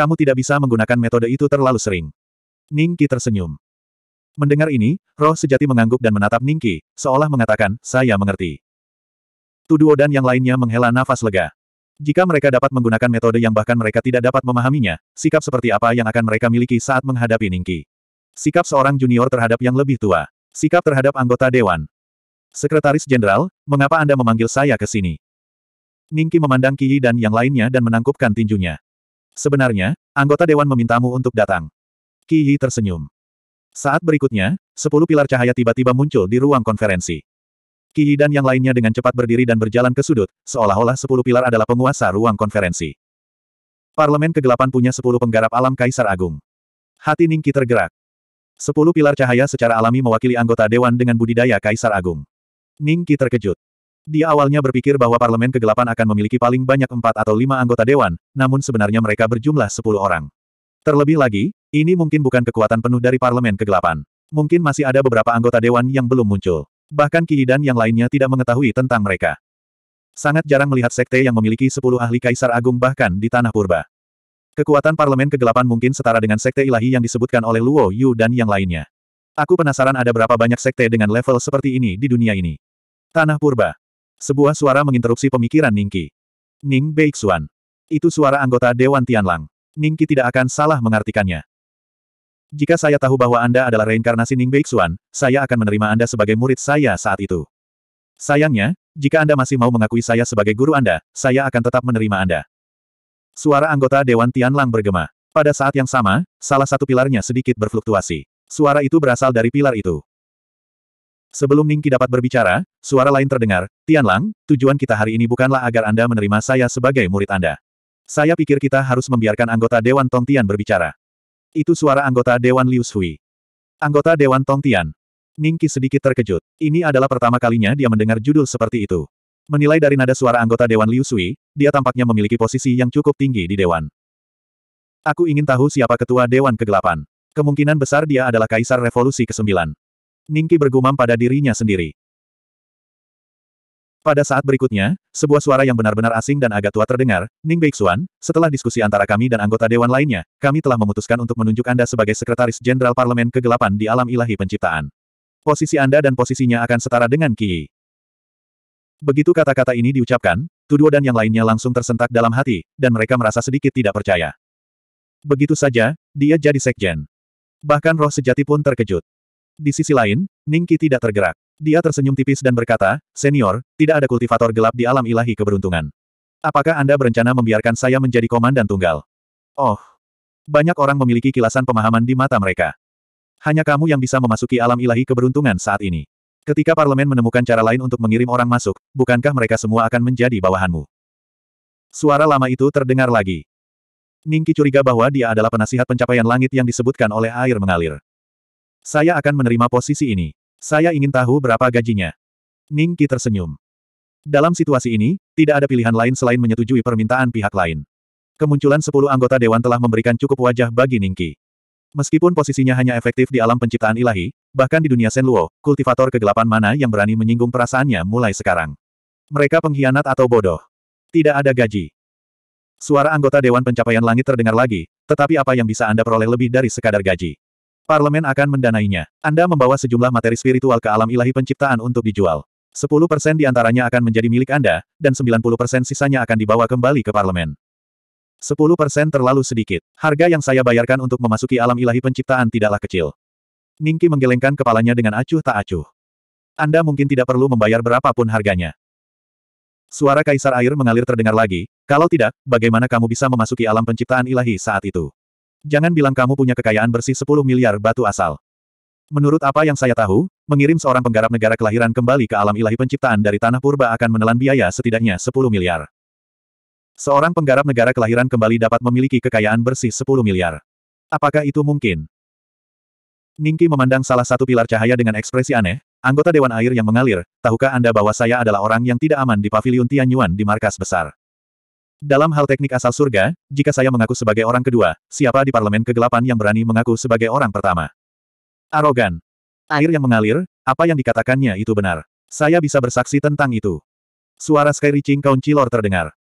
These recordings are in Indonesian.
Kamu tidak bisa menggunakan metode itu terlalu sering. Ningki tersenyum. Mendengar ini, roh sejati mengangguk dan menatap Ningki, seolah mengatakan, saya mengerti. Tuduo dan yang lainnya menghela nafas lega. Jika mereka dapat menggunakan metode yang bahkan mereka tidak dapat memahaminya, sikap seperti apa yang akan mereka miliki saat menghadapi Ningki? Sikap seorang junior terhadap yang lebih tua. Sikap terhadap anggota Dewan. Sekretaris Jenderal, mengapa Anda memanggil saya ke sini? Ningki memandang Qi dan yang lainnya dan menangkupkan tinjunya. Sebenarnya, anggota dewan memintamu untuk datang. Qi Yi tersenyum. Saat berikutnya, sepuluh pilar cahaya tiba-tiba muncul di ruang konferensi. Qi Yi dan yang lainnya dengan cepat berdiri dan berjalan ke sudut, seolah-olah sepuluh pilar adalah penguasa ruang konferensi. Parlemen kegelapan punya sepuluh penggarap alam Kaisar Agung. Hati Ningki tergerak. Sepuluh pilar cahaya secara alami mewakili anggota dewan dengan budidaya Kaisar Agung. Ningki terkejut. Dia awalnya berpikir bahwa Parlemen Kegelapan akan memiliki paling banyak empat atau lima anggota dewan, namun sebenarnya mereka berjumlah sepuluh orang. Terlebih lagi, ini mungkin bukan kekuatan penuh dari Parlemen Kegelapan. Mungkin masih ada beberapa anggota dewan yang belum muncul. Bahkan Ki dan yang lainnya tidak mengetahui tentang mereka. Sangat jarang melihat sekte yang memiliki sepuluh ahli kaisar agung bahkan di Tanah Purba. Kekuatan Parlemen Kegelapan mungkin setara dengan sekte ilahi yang disebutkan oleh Luo Yu dan yang lainnya. Aku penasaran ada berapa banyak sekte dengan level seperti ini di dunia ini. Tanah Purba, sebuah suara menginterupsi pemikiran Ningki. Ning Beixuan. Itu suara anggota Dewan Tianlang. Ningki tidak akan salah mengartikannya. Jika saya tahu bahwa Anda adalah reinkarnasi Ning Beixuan, saya akan menerima Anda sebagai murid saya saat itu. Sayangnya, jika Anda masih mau mengakui saya sebagai guru Anda, saya akan tetap menerima Anda. Suara anggota Dewan Tianlang bergema. Pada saat yang sama, salah satu pilarnya sedikit berfluktuasi. Suara itu berasal dari pilar itu. Sebelum Ningki dapat berbicara, suara lain terdengar, Tianlang, tujuan kita hari ini bukanlah agar Anda menerima saya sebagai murid Anda. Saya pikir kita harus membiarkan anggota Dewan Tongtian berbicara. Itu suara anggota Dewan Liu Shui. Anggota Dewan Tongtian. Ningki sedikit terkejut. Ini adalah pertama kalinya dia mendengar judul seperti itu. Menilai dari nada suara anggota Dewan Liu Shui, dia tampaknya memiliki posisi yang cukup tinggi di Dewan. Aku ingin tahu siapa ketua Dewan Kegelapan. Kemungkinan besar dia adalah Kaisar Revolusi ke-9. Ningki bergumam pada dirinya sendiri. Pada saat berikutnya, sebuah suara yang benar-benar asing dan agak tua terdengar, Ning Beixuan, setelah diskusi antara kami dan anggota dewan lainnya, kami telah memutuskan untuk menunjuk Anda sebagai Sekretaris Jenderal Parlemen Kegelapan di Alam Ilahi Penciptaan. Posisi Anda dan posisinya akan setara dengan Ki. Begitu kata-kata ini diucapkan, Tuduo dan yang lainnya langsung tersentak dalam hati, dan mereka merasa sedikit tidak percaya. Begitu saja, dia jadi sekjen. Bahkan roh sejati pun terkejut. Di sisi lain, Ningki tidak tergerak. Dia tersenyum tipis dan berkata, Senior, tidak ada kultivator gelap di alam ilahi keberuntungan. Apakah Anda berencana membiarkan saya menjadi komandan tunggal? Oh. Banyak orang memiliki kilasan pemahaman di mata mereka. Hanya kamu yang bisa memasuki alam ilahi keberuntungan saat ini. Ketika parlemen menemukan cara lain untuk mengirim orang masuk, bukankah mereka semua akan menjadi bawahanmu? Suara lama itu terdengar lagi. Ningki curiga bahwa dia adalah penasihat pencapaian langit yang disebutkan oleh air mengalir. Saya akan menerima posisi ini. Saya ingin tahu berapa gajinya. Ning Qi tersenyum. Dalam situasi ini, tidak ada pilihan lain selain menyetujui permintaan pihak lain. Kemunculan sepuluh anggota dewan telah memberikan cukup wajah bagi Ning Qi. Meskipun posisinya hanya efektif di alam penciptaan ilahi, bahkan di dunia Senluo, kultivator kegelapan mana yang berani menyinggung perasaannya mulai sekarang. Mereka pengkhianat atau bodoh. Tidak ada gaji. Suara anggota Dewan Pencapaian Langit terdengar lagi, tetapi apa yang bisa Anda peroleh lebih dari sekadar gaji? Parlemen akan mendanainya. Anda membawa sejumlah materi spiritual ke alam ilahi penciptaan untuk dijual. 10% di antaranya akan menjadi milik Anda, dan 90% sisanya akan dibawa kembali ke parlemen. 10% terlalu sedikit. Harga yang saya bayarkan untuk memasuki alam ilahi penciptaan tidaklah kecil. Ningki menggelengkan kepalanya dengan acuh tak acuh. Anda mungkin tidak perlu membayar berapapun harganya. Suara kaisar air mengalir terdengar lagi, kalau tidak, bagaimana kamu bisa memasuki alam penciptaan ilahi saat itu? Jangan bilang kamu punya kekayaan bersih 10 miliar batu asal. Menurut apa yang saya tahu, mengirim seorang penggarap negara kelahiran kembali ke alam ilahi penciptaan dari tanah purba akan menelan biaya setidaknya 10 miliar. Seorang penggarap negara kelahiran kembali dapat memiliki kekayaan bersih 10 miliar. Apakah itu mungkin? Ningki memandang salah satu pilar cahaya dengan ekspresi aneh, anggota Dewan Air yang mengalir, tahukah Anda bahwa saya adalah orang yang tidak aman di Paviliun Tianyuan di markas besar? Dalam hal teknik asal surga, jika saya mengaku sebagai orang kedua, siapa di parlemen kegelapan yang berani mengaku sebagai orang pertama? Arogan. Air yang mengalir, apa yang dikatakannya itu benar. Saya bisa bersaksi tentang itu. Suara Sky Reaching Councilor terdengar.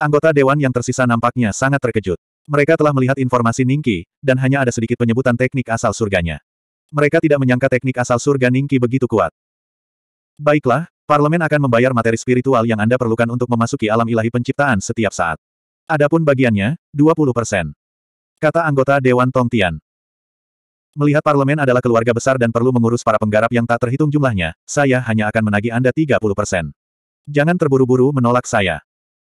Anggota dewan yang tersisa nampaknya sangat terkejut. Mereka telah melihat informasi Ningki, dan hanya ada sedikit penyebutan teknik asal surganya. Mereka tidak menyangka teknik asal surga Ningki begitu kuat. Baiklah, Parlemen akan membayar materi spiritual yang Anda perlukan untuk memasuki alam ilahi penciptaan setiap saat. Adapun bagiannya, 20%. Kata anggota Dewan Tongtian. Melihat parlemen adalah keluarga besar dan perlu mengurus para penggarap yang tak terhitung jumlahnya, saya hanya akan menagi Anda 30%. Jangan terburu-buru menolak saya.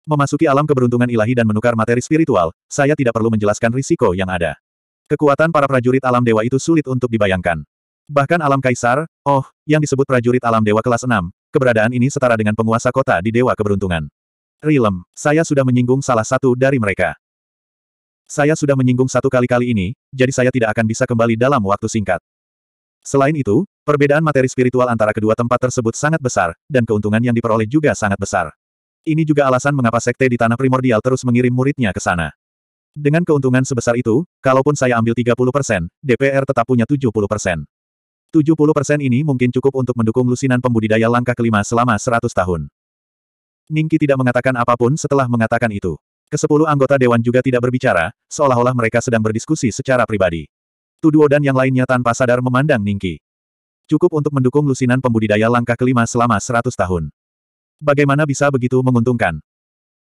Memasuki alam keberuntungan ilahi dan menukar materi spiritual, saya tidak perlu menjelaskan risiko yang ada. Kekuatan para prajurit alam dewa itu sulit untuk dibayangkan. Bahkan alam kaisar, oh, yang disebut prajurit alam dewa kelas 6, Keberadaan ini setara dengan penguasa kota di Dewa Keberuntungan. Rilem, saya sudah menyinggung salah satu dari mereka. Saya sudah menyinggung satu kali-kali ini, jadi saya tidak akan bisa kembali dalam waktu singkat. Selain itu, perbedaan materi spiritual antara kedua tempat tersebut sangat besar, dan keuntungan yang diperoleh juga sangat besar. Ini juga alasan mengapa sekte di Tanah Primordial terus mengirim muridnya ke sana. Dengan keuntungan sebesar itu, kalaupun saya ambil 30%, DPR tetap punya 70%. 70% ini mungkin cukup untuk mendukung lusinan pembudidaya langkah kelima selama 100 tahun. Ningki tidak mengatakan apapun setelah mengatakan itu. Kesepuluh anggota dewan juga tidak berbicara, seolah-olah mereka sedang berdiskusi secara pribadi. Tuduo dan yang lainnya tanpa sadar memandang Ningki. Cukup untuk mendukung lusinan pembudidaya langkah kelima selama 100 tahun. Bagaimana bisa begitu menguntungkan?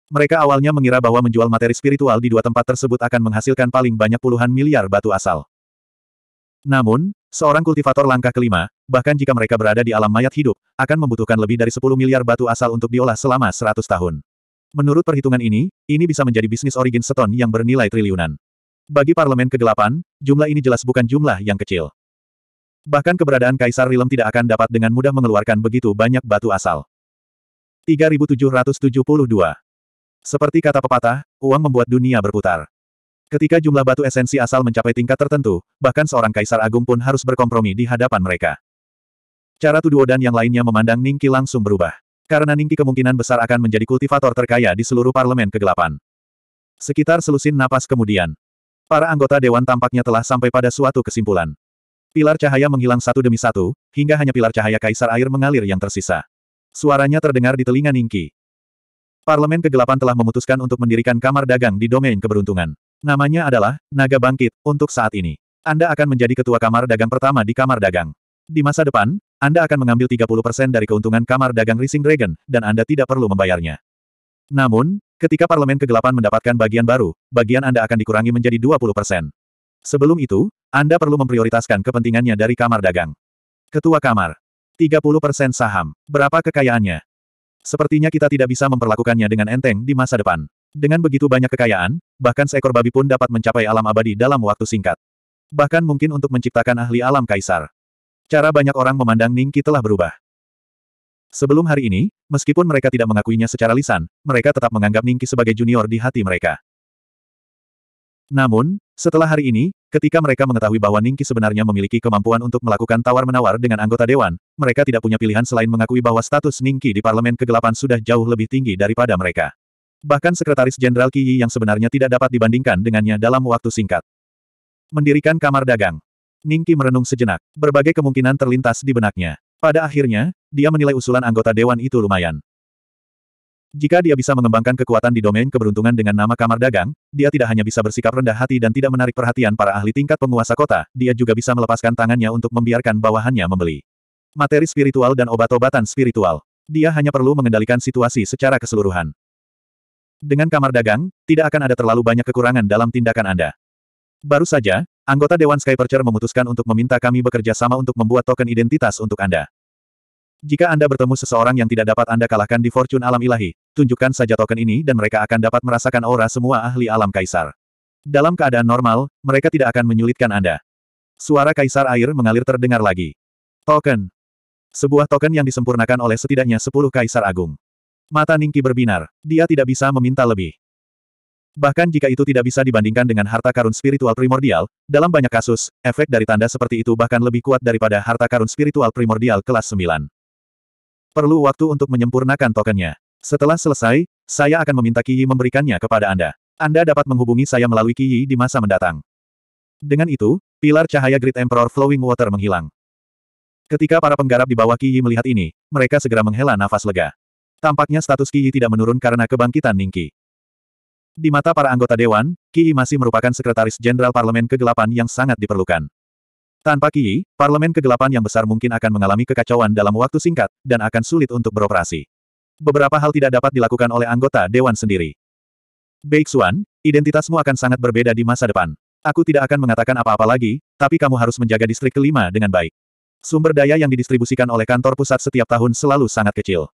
Mereka awalnya mengira bahwa menjual materi spiritual di dua tempat tersebut akan menghasilkan paling banyak puluhan miliar batu asal. Namun, Seorang kultivator langkah kelima, bahkan jika mereka berada di alam mayat hidup, akan membutuhkan lebih dari 10 miliar batu asal untuk diolah selama 100 tahun. Menurut perhitungan ini, ini bisa menjadi bisnis origin seton yang bernilai triliunan. Bagi Parlemen kegelapan, jumlah ini jelas bukan jumlah yang kecil. Bahkan keberadaan Kaisar Rilem tidak akan dapat dengan mudah mengeluarkan begitu banyak batu asal. 3772 Seperti kata pepatah, uang membuat dunia berputar. Ketika jumlah batu esensi asal mencapai tingkat tertentu, bahkan seorang kaisar agung pun harus berkompromi di hadapan mereka. Cara Tuduo dan yang lainnya memandang Ningki langsung berubah. Karena Ningki kemungkinan besar akan menjadi kultivator terkaya di seluruh parlemen kegelapan. Sekitar selusin napas kemudian. Para anggota dewan tampaknya telah sampai pada suatu kesimpulan. Pilar cahaya menghilang satu demi satu, hingga hanya pilar cahaya kaisar air mengalir yang tersisa. Suaranya terdengar di telinga Ningki. Parlemen Kegelapan telah memutuskan untuk mendirikan kamar dagang di domain keberuntungan. Namanya adalah, Naga Bangkit, untuk saat ini. Anda akan menjadi ketua kamar dagang pertama di kamar dagang. Di masa depan, Anda akan mengambil 30% dari keuntungan kamar dagang Rising Dragon, dan Anda tidak perlu membayarnya. Namun, ketika Parlemen Kegelapan mendapatkan bagian baru, bagian Anda akan dikurangi menjadi 20%. Sebelum itu, Anda perlu memprioritaskan kepentingannya dari kamar dagang. Ketua Kamar. 30% saham. Berapa kekayaannya? Sepertinya kita tidak bisa memperlakukannya dengan enteng di masa depan. Dengan begitu banyak kekayaan, bahkan seekor babi pun dapat mencapai alam abadi dalam waktu singkat. Bahkan mungkin untuk menciptakan ahli alam kaisar. Cara banyak orang memandang Ningki telah berubah. Sebelum hari ini, meskipun mereka tidak mengakuinya secara lisan, mereka tetap menganggap Ningki sebagai junior di hati mereka. Namun, setelah hari ini, Ketika mereka mengetahui bahwa Ningki sebenarnya memiliki kemampuan untuk melakukan tawar-menawar dengan anggota dewan, mereka tidak punya pilihan selain mengakui bahwa status Ningki di Parlemen Kegelapan sudah jauh lebih tinggi daripada mereka. Bahkan Sekretaris Jenderal Qiyi yang sebenarnya tidak dapat dibandingkan dengannya dalam waktu singkat. Mendirikan kamar dagang. Ningki merenung sejenak. Berbagai kemungkinan terlintas di benaknya. Pada akhirnya, dia menilai usulan anggota dewan itu lumayan. Jika dia bisa mengembangkan kekuatan di domain keberuntungan dengan nama kamar dagang, dia tidak hanya bisa bersikap rendah hati dan tidak menarik perhatian para ahli tingkat penguasa kota, dia juga bisa melepaskan tangannya untuk membiarkan bawahannya membeli. Materi spiritual dan obat-obatan spiritual. Dia hanya perlu mengendalikan situasi secara keseluruhan. Dengan kamar dagang, tidak akan ada terlalu banyak kekurangan dalam tindakan Anda. Baru saja, anggota Dewan Skypercher memutuskan untuk meminta kami bekerja sama untuk membuat token identitas untuk Anda. Jika Anda bertemu seseorang yang tidak dapat Anda kalahkan di Fortune Alam Ilahi, tunjukkan saja token ini dan mereka akan dapat merasakan aura semua ahli alam kaisar. Dalam keadaan normal, mereka tidak akan menyulitkan Anda. Suara kaisar air mengalir terdengar lagi. Token. Sebuah token yang disempurnakan oleh setidaknya sepuluh kaisar agung. Mata Ningki berbinar. Dia tidak bisa meminta lebih. Bahkan jika itu tidak bisa dibandingkan dengan harta karun spiritual primordial, dalam banyak kasus, efek dari tanda seperti itu bahkan lebih kuat daripada harta karun spiritual primordial kelas 9 perlu waktu untuk menyempurnakan tokennya. Setelah selesai, saya akan meminta Kiyi memberikannya kepada Anda. Anda dapat menghubungi saya melalui Kiyi di masa mendatang. Dengan itu, pilar cahaya Great Emperor Flowing Water menghilang. Ketika para penggarap di bawah Kiyi melihat ini, mereka segera menghela nafas lega. Tampaknya status Kiyi tidak menurun karena kebangkitan Ningki. Di mata para anggota dewan, Kiyi masih merupakan sekretaris jenderal parlemen kegelapan yang sangat diperlukan. Tanpa Qi, parlemen kegelapan yang besar mungkin akan mengalami kekacauan dalam waktu singkat, dan akan sulit untuk beroperasi. Beberapa hal tidak dapat dilakukan oleh anggota dewan sendiri. Beixuan, identitasmu akan sangat berbeda di masa depan. Aku tidak akan mengatakan apa-apa lagi, tapi kamu harus menjaga distrik kelima dengan baik. Sumber daya yang didistribusikan oleh kantor pusat setiap tahun selalu sangat kecil.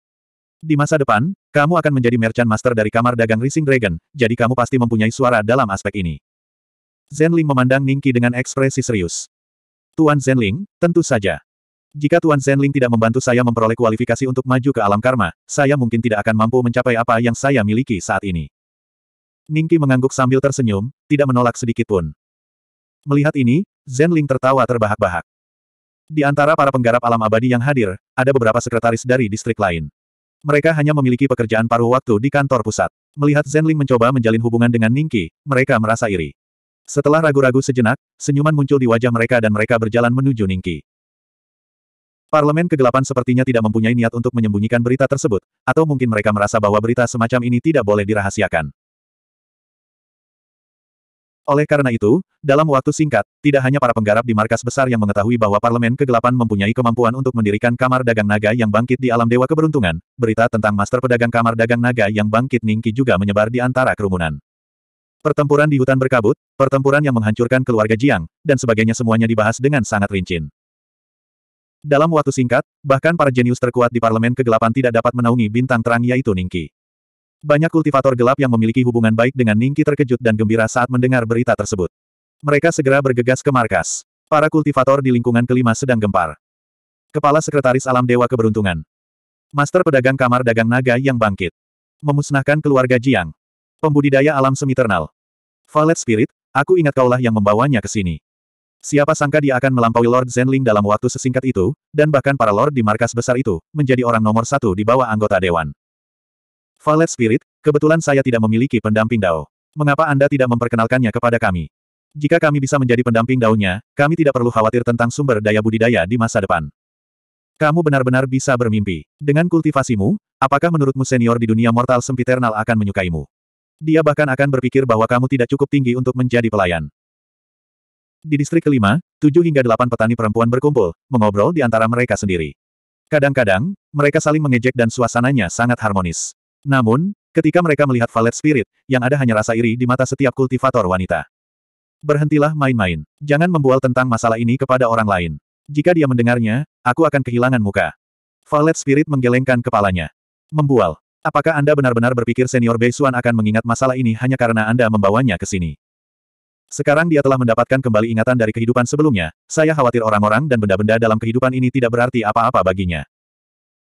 Di masa depan, kamu akan menjadi merchant master dari kamar dagang Rising Dragon, jadi kamu pasti mempunyai suara dalam aspek ini. Zen Ling memandang Ningki dengan ekspresi serius. Tuan Zhenling, tentu saja. Jika Tuan Zhenling tidak membantu saya memperoleh kualifikasi untuk maju ke alam karma, saya mungkin tidak akan mampu mencapai apa yang saya miliki saat ini. Ningki mengangguk sambil tersenyum, tidak menolak sedikit pun. Melihat ini, Zhenling tertawa terbahak-bahak. Di antara para penggarap alam abadi yang hadir, ada beberapa sekretaris dari distrik lain. Mereka hanya memiliki pekerjaan paruh waktu di kantor pusat. Melihat Zhenling mencoba menjalin hubungan dengan Ningki, mereka merasa iri. Setelah ragu-ragu sejenak, senyuman muncul di wajah mereka dan mereka berjalan menuju Ningki. Parlemen kegelapan sepertinya tidak mempunyai niat untuk menyembunyikan berita tersebut, atau mungkin mereka merasa bahwa berita semacam ini tidak boleh dirahasiakan. Oleh karena itu, dalam waktu singkat, tidak hanya para penggarap di markas besar yang mengetahui bahwa Parlemen kegelapan mempunyai kemampuan untuk mendirikan kamar dagang naga yang bangkit di alam dewa keberuntungan, berita tentang master pedagang kamar dagang naga yang bangkit Ningki juga menyebar di antara kerumunan. Pertempuran di hutan berkabut, pertempuran yang menghancurkan keluarga Jiang, dan sebagainya semuanya dibahas dengan sangat rinci. Dalam waktu singkat, bahkan para jenius terkuat di Parlemen Kegelapan tidak dapat menaungi bintang terang yaitu Ningki. Banyak kultivator gelap yang memiliki hubungan baik dengan Ningki terkejut dan gembira saat mendengar berita tersebut. Mereka segera bergegas ke markas. Para kultivator di lingkungan kelima sedang gempar. Kepala Sekretaris Alam Dewa Keberuntungan. Master Pedagang Kamar Dagang Naga yang bangkit. Memusnahkan keluarga Jiang. Pembudidaya alam semiternal. Valet Spirit, aku ingat kaulah yang membawanya ke sini. Siapa sangka dia akan melampaui Lord Zenling dalam waktu sesingkat itu, dan bahkan para Lord di markas besar itu, menjadi orang nomor satu di bawah anggota Dewan. Valet Spirit, kebetulan saya tidak memiliki pendamping Dao. Mengapa Anda tidak memperkenalkannya kepada kami? Jika kami bisa menjadi pendamping daunnya, kami tidak perlu khawatir tentang sumber daya budidaya di masa depan. Kamu benar-benar bisa bermimpi. Dengan kultivasimu, apakah menurutmu senior di dunia mortal sempiternal akan menyukaimu? Dia bahkan akan berpikir bahwa kamu tidak cukup tinggi untuk menjadi pelayan. Di distrik kelima, tujuh hingga delapan petani perempuan berkumpul, mengobrol di antara mereka sendiri. Kadang-kadang, mereka saling mengejek dan suasananya sangat harmonis. Namun, ketika mereka melihat Valet Spirit, yang ada hanya rasa iri di mata setiap kultivator wanita. Berhentilah main-main. Jangan membual tentang masalah ini kepada orang lain. Jika dia mendengarnya, aku akan kehilangan muka. Valet Spirit menggelengkan kepalanya. Membual. Apakah Anda benar-benar berpikir senior Bei Xuan akan mengingat masalah ini hanya karena Anda membawanya ke sini? Sekarang dia telah mendapatkan kembali ingatan dari kehidupan sebelumnya, saya khawatir orang-orang dan benda-benda dalam kehidupan ini tidak berarti apa-apa baginya.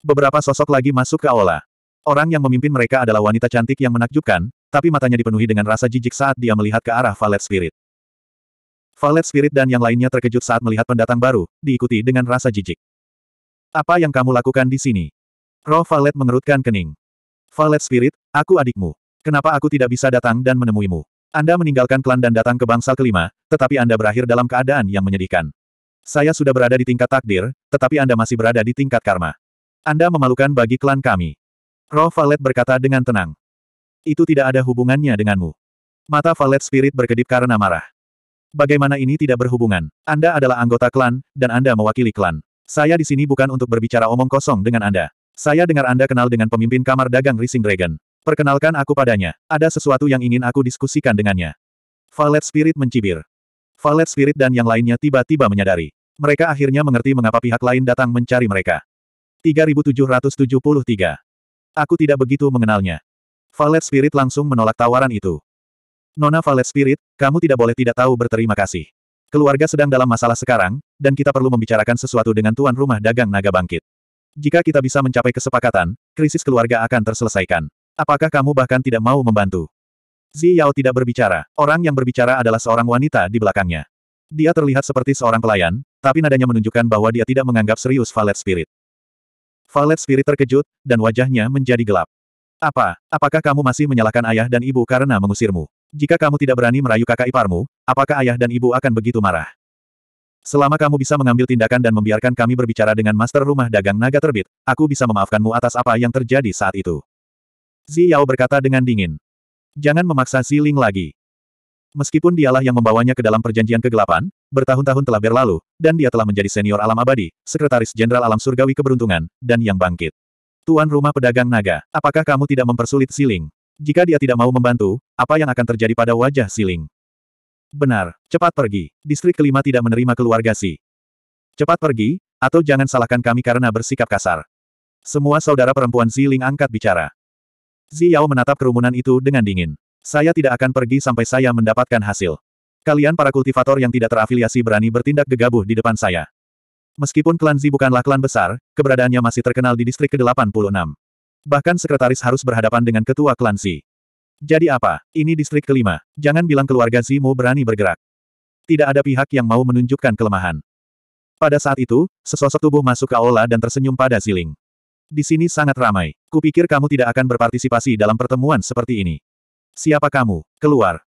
Beberapa sosok lagi masuk ke aula. Orang yang memimpin mereka adalah wanita cantik yang menakjubkan, tapi matanya dipenuhi dengan rasa jijik saat dia melihat ke arah Valet Spirit. Valet Spirit dan yang lainnya terkejut saat melihat pendatang baru, diikuti dengan rasa jijik. Apa yang kamu lakukan di sini? Roh Valet mengerutkan kening. Violet Spirit, aku adikmu. Kenapa aku tidak bisa datang dan menemuimu? Anda meninggalkan klan dan datang ke bangsal kelima, tetapi Anda berakhir dalam keadaan yang menyedihkan. Saya sudah berada di tingkat takdir, tetapi Anda masih berada di tingkat karma. Anda memalukan bagi klan kami. Roh Valet berkata dengan tenang. Itu tidak ada hubungannya denganmu. Mata Valet Spirit berkedip karena marah. Bagaimana ini tidak berhubungan? Anda adalah anggota klan, dan Anda mewakili klan. Saya di sini bukan untuk berbicara omong kosong dengan Anda. Saya dengar Anda kenal dengan pemimpin kamar dagang Rising Dragon. Perkenalkan aku padanya. Ada sesuatu yang ingin aku diskusikan dengannya. Valet Spirit mencibir. Valet Spirit dan yang lainnya tiba-tiba menyadari. Mereka akhirnya mengerti mengapa pihak lain datang mencari mereka. 3773. Aku tidak begitu mengenalnya. Valet Spirit langsung menolak tawaran itu. Nona Valet Spirit, kamu tidak boleh tidak tahu berterima kasih. Keluarga sedang dalam masalah sekarang, dan kita perlu membicarakan sesuatu dengan tuan rumah dagang naga bangkit. Jika kita bisa mencapai kesepakatan, krisis keluarga akan terselesaikan. Apakah kamu bahkan tidak mau membantu? Zi Yao tidak berbicara. Orang yang berbicara adalah seorang wanita di belakangnya. Dia terlihat seperti seorang pelayan, tapi nadanya menunjukkan bahwa dia tidak menganggap serius Valet Spirit. Valet Spirit terkejut, dan wajahnya menjadi gelap. Apa? Apakah kamu masih menyalahkan ayah dan ibu karena mengusirmu? Jika kamu tidak berani merayu kakak iparmu, apakah ayah dan ibu akan begitu marah? Selama kamu bisa mengambil tindakan dan membiarkan kami berbicara dengan master rumah dagang naga terbit, aku bisa memaafkanmu atas apa yang terjadi saat itu. Zi Yao berkata dengan dingin. Jangan memaksa Xi lagi. Meskipun dialah yang membawanya ke dalam perjanjian kegelapan, bertahun-tahun telah berlalu, dan dia telah menjadi senior alam abadi, sekretaris jenderal alam surgawi keberuntungan, dan yang bangkit. Tuan rumah pedagang naga, apakah kamu tidak mempersulit Siling? Jika dia tidak mau membantu, apa yang akan terjadi pada wajah Siling? Benar, cepat pergi. Distrik kelima tidak menerima keluarga Si. Cepat pergi, atau jangan salahkan kami karena bersikap kasar. Semua saudara perempuan Ziling angkat bicara. Ziyao menatap kerumunan itu dengan dingin. Saya tidak akan pergi sampai saya mendapatkan hasil. Kalian para kultivator yang tidak terafiliasi berani bertindak gegabah di depan saya. Meskipun klan Zi bukanlah klan besar, keberadaannya masih terkenal di distrik ke-86. Bahkan sekretaris harus berhadapan dengan ketua klan Zi. Jadi apa? Ini distrik kelima. Jangan bilang keluarga Zimo berani bergerak. Tidak ada pihak yang mau menunjukkan kelemahan. Pada saat itu, sesosok tubuh masuk ke aula dan tersenyum pada Ziling. Di sini sangat ramai. Kupikir kamu tidak akan berpartisipasi dalam pertemuan seperti ini. Siapa kamu? Keluar.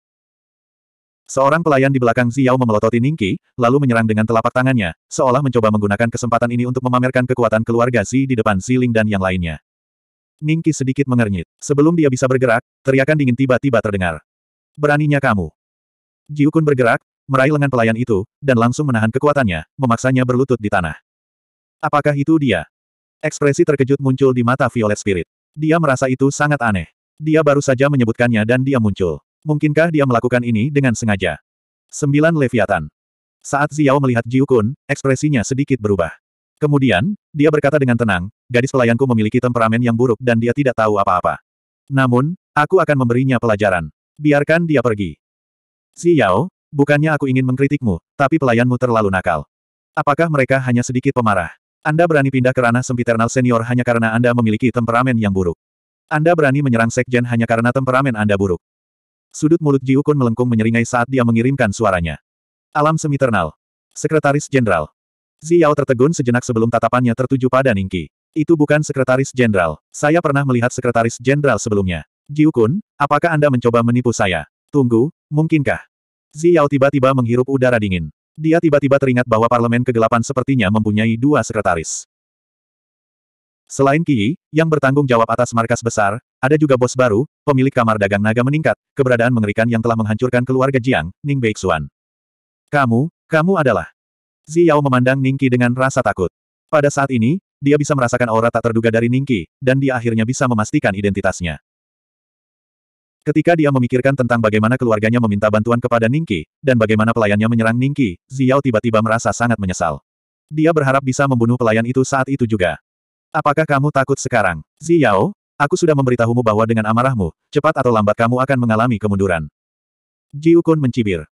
Seorang pelayan di belakang Ziao memelototi Ningki, lalu menyerang dengan telapak tangannya, seolah mencoba menggunakan kesempatan ini untuk memamerkan kekuatan keluarga Zi di depan Ziling dan yang lainnya. Ningki sedikit mengernyit. Sebelum dia bisa bergerak, teriakan dingin tiba-tiba terdengar. Beraninya kamu. Jiukun bergerak, meraih lengan pelayan itu, dan langsung menahan kekuatannya, memaksanya berlutut di tanah. Apakah itu dia? Ekspresi terkejut muncul di mata Violet Spirit. Dia merasa itu sangat aneh. Dia baru saja menyebutkannya dan dia muncul. Mungkinkah dia melakukan ini dengan sengaja? Sembilan Leviathan. Saat Xiao melihat Jiukun, ekspresinya sedikit berubah. Kemudian, dia berkata dengan tenang, gadis pelayanku memiliki temperamen yang buruk dan dia tidak tahu apa-apa. Namun, aku akan memberinya pelajaran. Biarkan dia pergi. Si Yao, bukannya aku ingin mengkritikmu, tapi pelayanmu terlalu nakal. Apakah mereka hanya sedikit pemarah? Anda berani pindah ke ranah sempiternal senior hanya karena Anda memiliki temperamen yang buruk. Anda berani menyerang sekjen hanya karena temperamen Anda buruk. Sudut mulut Jiukun melengkung menyeringai saat dia mengirimkan suaranya. Alam semiternal. Sekretaris Jenderal. Ziyao tertegun sejenak sebelum tatapannya tertuju pada Ningki. Itu bukan sekretaris jenderal. Saya pernah melihat sekretaris jenderal sebelumnya. Jiukun, apakah Anda mencoba menipu saya? Tunggu, mungkinkah? Ziyao tiba-tiba menghirup udara dingin. Dia tiba-tiba teringat bahwa parlemen kegelapan sepertinya mempunyai dua sekretaris. Selain Qi, yang bertanggung jawab atas markas besar, ada juga bos baru, pemilik kamar dagang naga meningkat, keberadaan mengerikan yang telah menghancurkan keluarga Jiang, Ning Beixuan. Kamu, kamu adalah Ziyao memandang Ningki dengan rasa takut. Pada saat ini, dia bisa merasakan aura tak terduga dari Ningki, dan dia akhirnya bisa memastikan identitasnya. Ketika dia memikirkan tentang bagaimana keluarganya meminta bantuan kepada Ningki, dan bagaimana pelayannya menyerang Ningki, Ziyao tiba-tiba merasa sangat menyesal. Dia berharap bisa membunuh pelayan itu saat itu juga. Apakah kamu takut sekarang? Ziyao? aku sudah memberitahumu bahwa dengan amarahmu, cepat atau lambat kamu akan mengalami kemunduran. Jiukun mencibir.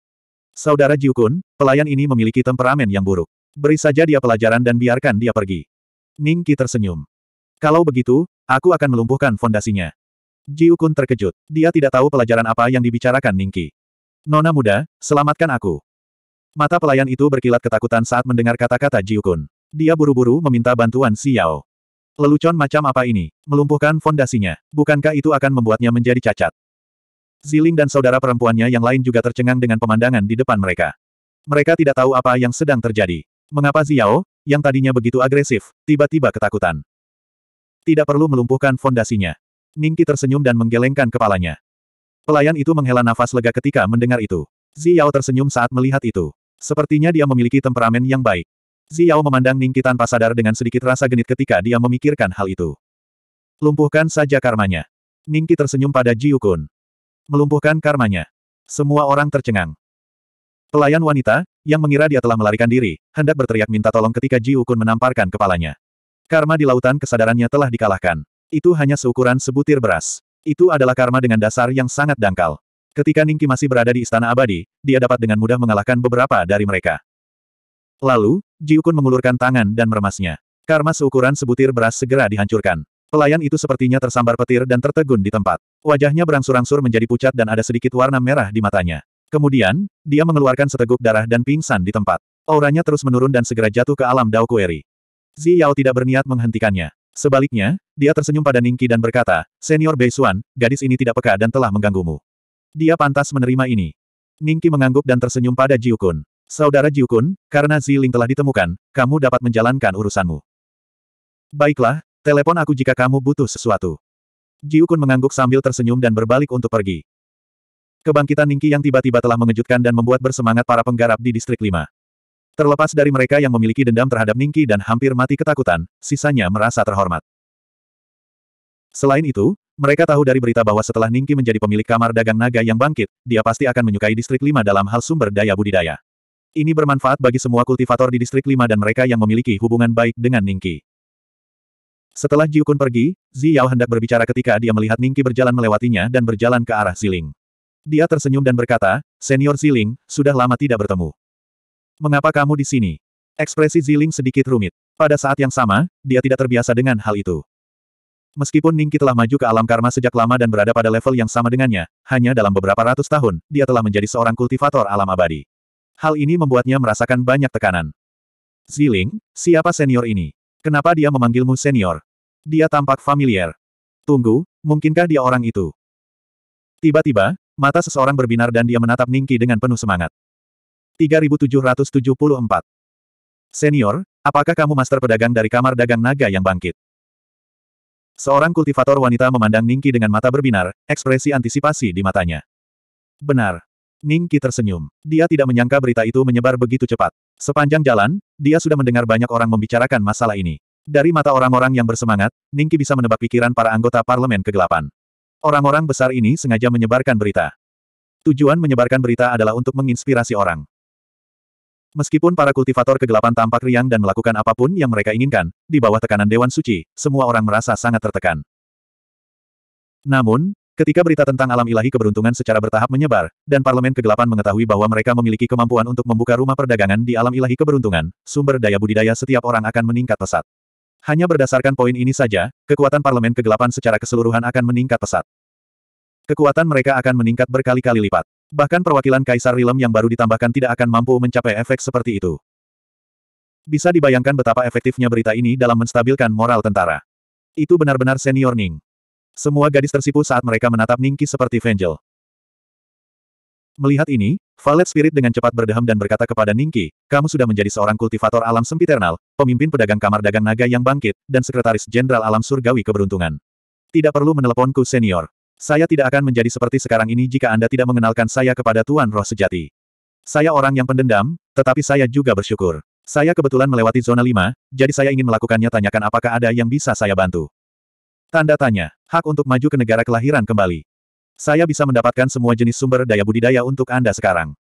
Saudara Jiukun, pelayan ini memiliki temperamen yang buruk. Beri saja dia pelajaran dan biarkan dia pergi. Ning Qi tersenyum. Kalau begitu, aku akan melumpuhkan fondasinya. Jiukun terkejut. Dia tidak tahu pelajaran apa yang dibicarakan Ning Qi. Nona muda, selamatkan aku. Mata pelayan itu berkilat ketakutan saat mendengar kata-kata Jiukun. Dia buru-buru meminta bantuan Xiao. Lelucon macam apa ini? Melumpuhkan fondasinya. Bukankah itu akan membuatnya menjadi cacat? Ziling dan saudara perempuannya yang lain juga tercengang dengan pemandangan di depan mereka. Mereka tidak tahu apa yang sedang terjadi. Mengapa Ziao, yang tadinya begitu agresif, tiba-tiba ketakutan? Tidak perlu melumpuhkan fondasinya. Ningki tersenyum dan menggelengkan kepalanya. Pelayan itu menghela nafas lega ketika mendengar itu. Ziao tersenyum saat melihat itu. Sepertinya dia memiliki temperamen yang baik. Ziao memandang Ningki tanpa sadar dengan sedikit rasa genit ketika dia memikirkan hal itu. Lumpuhkan saja karmanya. Ningki tersenyum pada Jiukun. Melumpuhkan karmanya. Semua orang tercengang. Pelayan wanita, yang mengira dia telah melarikan diri, hendak berteriak minta tolong ketika Ji Ukun menamparkan kepalanya. Karma di lautan kesadarannya telah dikalahkan. Itu hanya seukuran sebutir beras. Itu adalah karma dengan dasar yang sangat dangkal. Ketika Ningki masih berada di istana abadi, dia dapat dengan mudah mengalahkan beberapa dari mereka. Lalu, Ji Ukun mengulurkan tangan dan meremasnya. Karma seukuran sebutir beras segera dihancurkan. Pelayan itu sepertinya tersambar petir dan tertegun di tempat. Wajahnya berangsur-angsur menjadi pucat dan ada sedikit warna merah di matanya. Kemudian, dia mengeluarkan seteguk darah dan pingsan di tempat. Auranya terus menurun dan segera jatuh ke alam Dao Kueri. Zi Yao tidak berniat menghentikannya. Sebaliknya, dia tersenyum pada Ningki dan berkata, Senior Bei Xuan, gadis ini tidak peka dan telah mengganggumu. Dia pantas menerima ini. Ningki mengangguk dan tersenyum pada Jiukun. Saudara Jiukun, karena Zi Ling telah ditemukan, kamu dapat menjalankan urusanmu. Baiklah, Telepon aku jika kamu butuh sesuatu. Jiukun mengangguk sambil tersenyum dan berbalik untuk pergi. Kebangkitan Ningki yang tiba-tiba telah mengejutkan dan membuat bersemangat para penggarap di Distrik 5. Terlepas dari mereka yang memiliki dendam terhadap Ningki dan hampir mati ketakutan, sisanya merasa terhormat. Selain itu, mereka tahu dari berita bahwa setelah Ningki menjadi pemilik kamar dagang naga yang bangkit, dia pasti akan menyukai Distrik 5 dalam hal sumber daya budidaya. Ini bermanfaat bagi semua kultivator di Distrik 5 dan mereka yang memiliki hubungan baik dengan Ningki. Setelah Jiukun pergi, Zi Yao hendak berbicara ketika dia melihat Ningki berjalan melewatinya dan berjalan ke arah Ziling. Dia tersenyum dan berkata, Senior Ziling, sudah lama tidak bertemu. Mengapa kamu di sini? Ekspresi Ziling sedikit rumit. Pada saat yang sama, dia tidak terbiasa dengan hal itu. Meskipun Ningki telah maju ke alam karma sejak lama dan berada pada level yang sama dengannya, hanya dalam beberapa ratus tahun, dia telah menjadi seorang kultivator alam abadi. Hal ini membuatnya merasakan banyak tekanan. Ziling, siapa senior ini? Kenapa dia memanggilmu senior? Dia tampak familiar. Tunggu, mungkinkah dia orang itu? Tiba-tiba, mata seseorang berbinar dan dia menatap Ningki dengan penuh semangat. 3774. Senior, apakah kamu master pedagang dari kamar dagang naga yang bangkit? Seorang kultivator wanita memandang Ningki dengan mata berbinar, ekspresi antisipasi di matanya. Benar. Ningki tersenyum. Dia tidak menyangka berita itu menyebar begitu cepat. Sepanjang jalan, dia sudah mendengar banyak orang membicarakan masalah ini. Dari mata orang-orang yang bersemangat, Ningki bisa menebak pikiran para anggota parlemen kegelapan. Orang-orang besar ini sengaja menyebarkan berita. Tujuan menyebarkan berita adalah untuk menginspirasi orang. Meskipun para kultivator kegelapan tampak riang dan melakukan apapun yang mereka inginkan, di bawah tekanan Dewan Suci, semua orang merasa sangat tertekan. Namun, ketika berita tentang alam ilahi keberuntungan secara bertahap menyebar, dan parlemen kegelapan mengetahui bahwa mereka memiliki kemampuan untuk membuka rumah perdagangan di alam ilahi keberuntungan, sumber daya budidaya setiap orang akan meningkat pesat. Hanya berdasarkan poin ini saja, kekuatan parlemen kegelapan secara keseluruhan akan meningkat pesat. Kekuatan mereka akan meningkat berkali-kali lipat. Bahkan perwakilan Kaisar Rilem yang baru ditambahkan tidak akan mampu mencapai efek seperti itu. Bisa dibayangkan betapa efektifnya berita ini dalam menstabilkan moral tentara. Itu benar-benar senior Ning. Semua gadis tersipu saat mereka menatap Ningki seperti Vangel. Melihat ini, Valet Spirit dengan cepat berdehem dan berkata kepada Ningki, kamu sudah menjadi seorang kultivator alam sempiternal, pemimpin pedagang kamar dagang naga yang bangkit, dan sekretaris jenderal alam surgawi keberuntungan. Tidak perlu meneleponku senior. Saya tidak akan menjadi seperti sekarang ini jika Anda tidak mengenalkan saya kepada Tuan Roh Sejati. Saya orang yang pendendam, tetapi saya juga bersyukur. Saya kebetulan melewati zona 5, jadi saya ingin melakukannya tanyakan apakah ada yang bisa saya bantu. Tanda tanya, hak untuk maju ke negara kelahiran kembali. Saya bisa mendapatkan semua jenis sumber daya budidaya untuk Anda sekarang.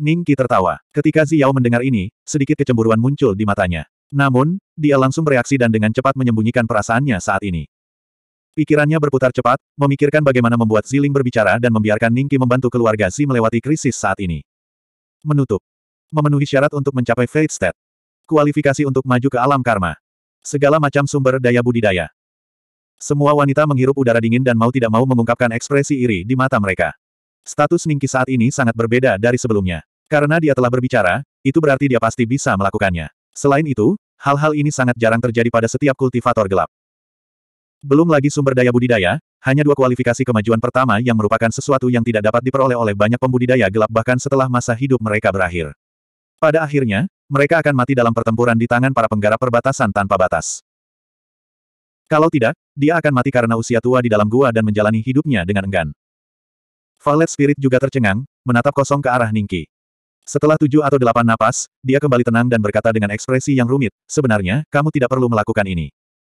Ning tertawa. Ketika Ziyao mendengar ini, sedikit kecemburuan muncul di matanya. Namun, dia langsung bereaksi dan dengan cepat menyembunyikan perasaannya saat ini. Pikirannya berputar cepat, memikirkan bagaimana membuat Ziling berbicara dan membiarkan Ningki membantu keluarga Zi melewati krisis saat ini. Menutup. Memenuhi syarat untuk mencapai Fate State. Kualifikasi untuk maju ke alam karma. Segala macam sumber daya budidaya. Semua wanita menghirup udara dingin dan mau tidak mau mengungkapkan ekspresi iri di mata mereka. Status Ningki saat ini sangat berbeda dari sebelumnya. Karena dia telah berbicara, itu berarti dia pasti bisa melakukannya. Selain itu, hal-hal ini sangat jarang terjadi pada setiap kultivator gelap. Belum lagi sumber daya budidaya, hanya dua kualifikasi kemajuan pertama yang merupakan sesuatu yang tidak dapat diperoleh oleh banyak pembudidaya gelap bahkan setelah masa hidup mereka berakhir. Pada akhirnya, mereka akan mati dalam pertempuran di tangan para penggarap perbatasan tanpa batas. Kalau tidak, dia akan mati karena usia tua di dalam gua dan menjalani hidupnya dengan enggan. Valet Spirit juga tercengang, menatap kosong ke arah Ningki. Setelah tujuh atau delapan napas, dia kembali tenang dan berkata dengan ekspresi yang rumit, sebenarnya, kamu tidak perlu melakukan ini.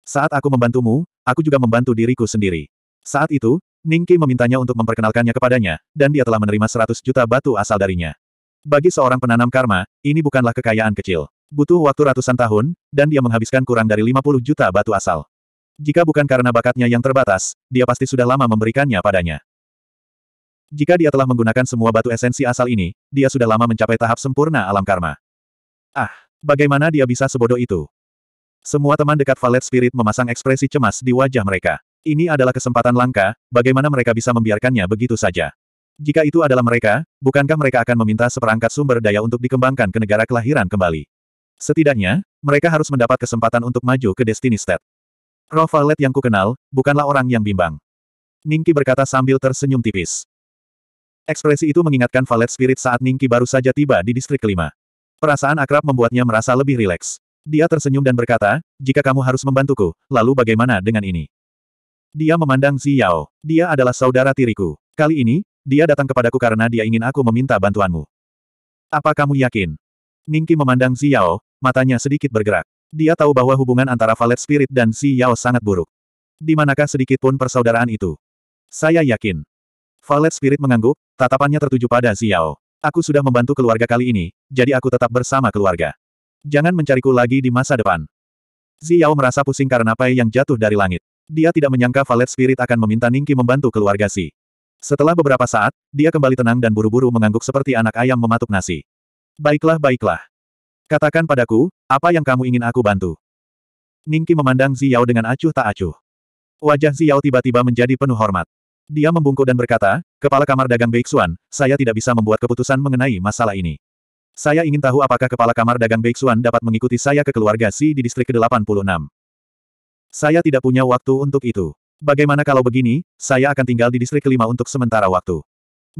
Saat aku membantumu, aku juga membantu diriku sendiri. Saat itu, Ningki memintanya untuk memperkenalkannya kepadanya, dan dia telah menerima seratus juta batu asal darinya. Bagi seorang penanam karma, ini bukanlah kekayaan kecil. Butuh waktu ratusan tahun, dan dia menghabiskan kurang dari lima puluh juta batu asal. Jika bukan karena bakatnya yang terbatas, dia pasti sudah lama memberikannya padanya. Jika dia telah menggunakan semua batu esensi asal ini, dia sudah lama mencapai tahap sempurna alam karma. Ah, bagaimana dia bisa sebodoh itu? Semua teman dekat Valet Spirit memasang ekspresi cemas di wajah mereka. Ini adalah kesempatan langka, bagaimana mereka bisa membiarkannya begitu saja. Jika itu adalah mereka, bukankah mereka akan meminta seperangkat sumber daya untuk dikembangkan ke negara kelahiran kembali? Setidaknya, mereka harus mendapat kesempatan untuk maju ke Destiny State. Roh Valet yang kukenal, bukanlah orang yang bimbang. Ningki berkata sambil tersenyum tipis. Ekspresi itu mengingatkan Valet Spirit saat Ningki baru saja tiba di distrik kelima. Perasaan akrab membuatnya merasa lebih rileks. Dia tersenyum dan berkata, jika kamu harus membantuku, lalu bagaimana dengan ini? Dia memandang Zi Yao. Dia adalah saudara tiriku. Kali ini, dia datang kepadaku karena dia ingin aku meminta bantuanmu. Apa kamu yakin? Ningki memandang Zi Yao, matanya sedikit bergerak. Dia tahu bahwa hubungan antara Valet Spirit dan Si Yao sangat buruk. Di manakah sedikit pun persaudaraan itu? Saya yakin. Valet Spirit mengangguk, tatapannya tertuju pada Si Yao. Aku sudah membantu keluarga kali ini, jadi aku tetap bersama keluarga. Jangan mencariku lagi di masa depan. Si Yao merasa pusing karena Pai yang jatuh dari langit. Dia tidak menyangka Valet Spirit akan meminta Ningki membantu keluarga Si. Setelah beberapa saat, dia kembali tenang dan buru-buru mengangguk seperti anak ayam mematuk nasi. Baiklah, baiklah. Katakan padaku, apa yang kamu ingin aku bantu? Ningki memandang Ziyao dengan acuh tak acuh. Wajah Ziyao tiba-tiba menjadi penuh hormat. Dia membungkuk dan berkata, Kepala Kamar Dagang Beixuan, saya tidak bisa membuat keputusan mengenai masalah ini. Saya ingin tahu apakah Kepala Kamar Dagang Beixuan dapat mengikuti saya ke keluarga Si di distrik ke-86. Saya tidak punya waktu untuk itu. Bagaimana kalau begini, saya akan tinggal di distrik kelima untuk sementara waktu.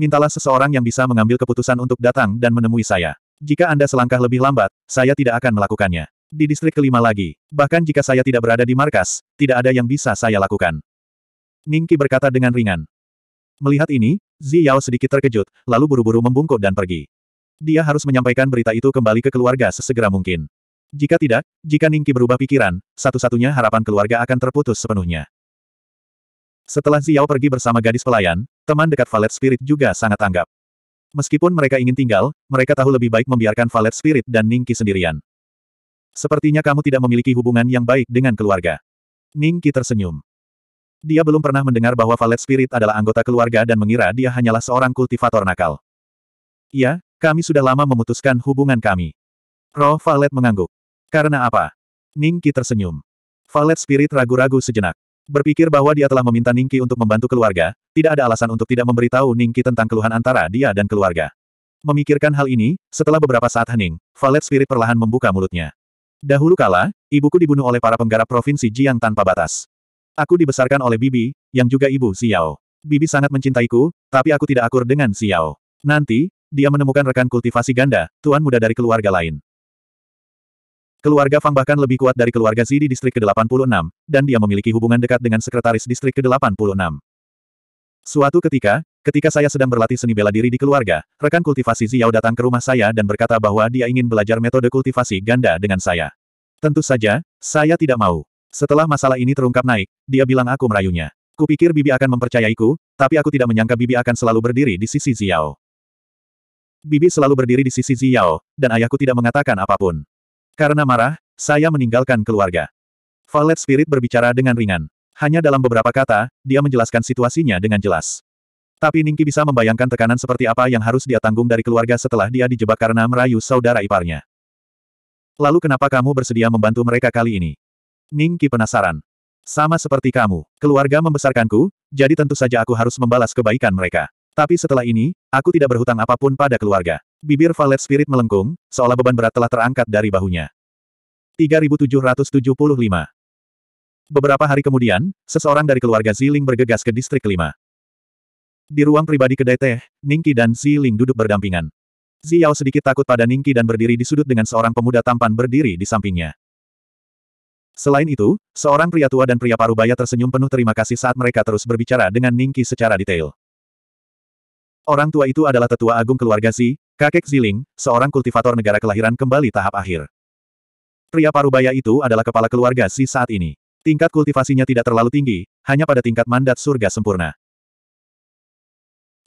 Mintalah seseorang yang bisa mengambil keputusan untuk datang dan menemui saya. Jika Anda selangkah lebih lambat, saya tidak akan melakukannya. Di distrik kelima lagi, bahkan jika saya tidak berada di markas, tidak ada yang bisa saya lakukan. Ningki berkata dengan ringan. Melihat ini, Ziyao sedikit terkejut, lalu buru-buru membungkuk dan pergi. Dia harus menyampaikan berita itu kembali ke keluarga sesegera mungkin. Jika tidak, jika Ningki berubah pikiran, satu-satunya harapan keluarga akan terputus sepenuhnya. Setelah Ziyao pergi bersama gadis pelayan, teman dekat Valet Spirit juga sangat tanggap. Meskipun mereka ingin tinggal, mereka tahu lebih baik membiarkan Valet Spirit dan Ningki sendirian. Sepertinya kamu tidak memiliki hubungan yang baik dengan keluarga. Ningki tersenyum. Dia belum pernah mendengar bahwa Valet Spirit adalah anggota keluarga dan mengira dia hanyalah seorang kultivator nakal. Ya, kami sudah lama memutuskan hubungan kami. Roh Valet mengangguk. Karena apa? Ningki tersenyum. Valet Spirit ragu-ragu sejenak. Berpikir bahwa dia telah meminta Ningki untuk membantu keluarga, tidak ada alasan untuk tidak memberitahu Ningki tentang keluhan antara dia dan keluarga. Memikirkan hal ini, setelah beberapa saat hening, Valet Spirit perlahan membuka mulutnya. Dahulu kala, ibuku dibunuh oleh para penggarap provinsi Jiang tanpa batas. Aku dibesarkan oleh Bibi, yang juga ibu Xiao. Bibi sangat mencintaiku, tapi aku tidak akur dengan Xiao. Nanti, dia menemukan rekan kultivasi ganda, tuan muda dari keluarga lain. Keluarga Fang bahkan lebih kuat dari keluarga Zi di distrik ke-86, dan dia memiliki hubungan dekat dengan sekretaris distrik ke-86. Suatu ketika, ketika saya sedang berlatih seni bela diri di keluarga, rekan kultivasi Ziao datang ke rumah saya dan berkata bahwa dia ingin belajar metode kultivasi ganda dengan saya. Tentu saja, saya tidak mau. Setelah masalah ini terungkap naik, dia bilang aku merayunya. Kupikir Bibi akan mempercayaiku, tapi aku tidak menyangka Bibi akan selalu berdiri di sisi Ziao. Bibi selalu berdiri di sisi Ziao, dan ayahku tidak mengatakan apapun. Karena marah, saya meninggalkan keluarga. Valet Spirit berbicara dengan ringan. Hanya dalam beberapa kata, dia menjelaskan situasinya dengan jelas. Tapi Ningki bisa membayangkan tekanan seperti apa yang harus dia tanggung dari keluarga setelah dia dijebak karena merayu saudara iparnya. Lalu kenapa kamu bersedia membantu mereka kali ini? Ningki penasaran. Sama seperti kamu, keluarga membesarkanku, jadi tentu saja aku harus membalas kebaikan mereka. Tapi setelah ini, aku tidak berhutang apapun pada keluarga. Bibir Valet Spirit melengkung, seolah beban berat telah terangkat dari bahunya. 3775 Beberapa hari kemudian, seseorang dari keluarga Ziling bergegas ke distrik kelima. Di ruang pribadi kedai teh, Ningki dan Ziling duduk berdampingan. Ziyao sedikit takut pada Ningki dan berdiri di sudut dengan seorang pemuda tampan berdiri di sampingnya. Selain itu, seorang pria tua dan pria parubaya tersenyum penuh terima kasih saat mereka terus berbicara dengan Ningki secara detail. Orang tua itu adalah tetua agung keluarga Si, kakek Ziling, seorang kultivator negara kelahiran kembali tahap akhir. Pria parubaya itu adalah kepala keluarga Si saat ini. Tingkat kultivasinya tidak terlalu tinggi, hanya pada tingkat mandat surga sempurna.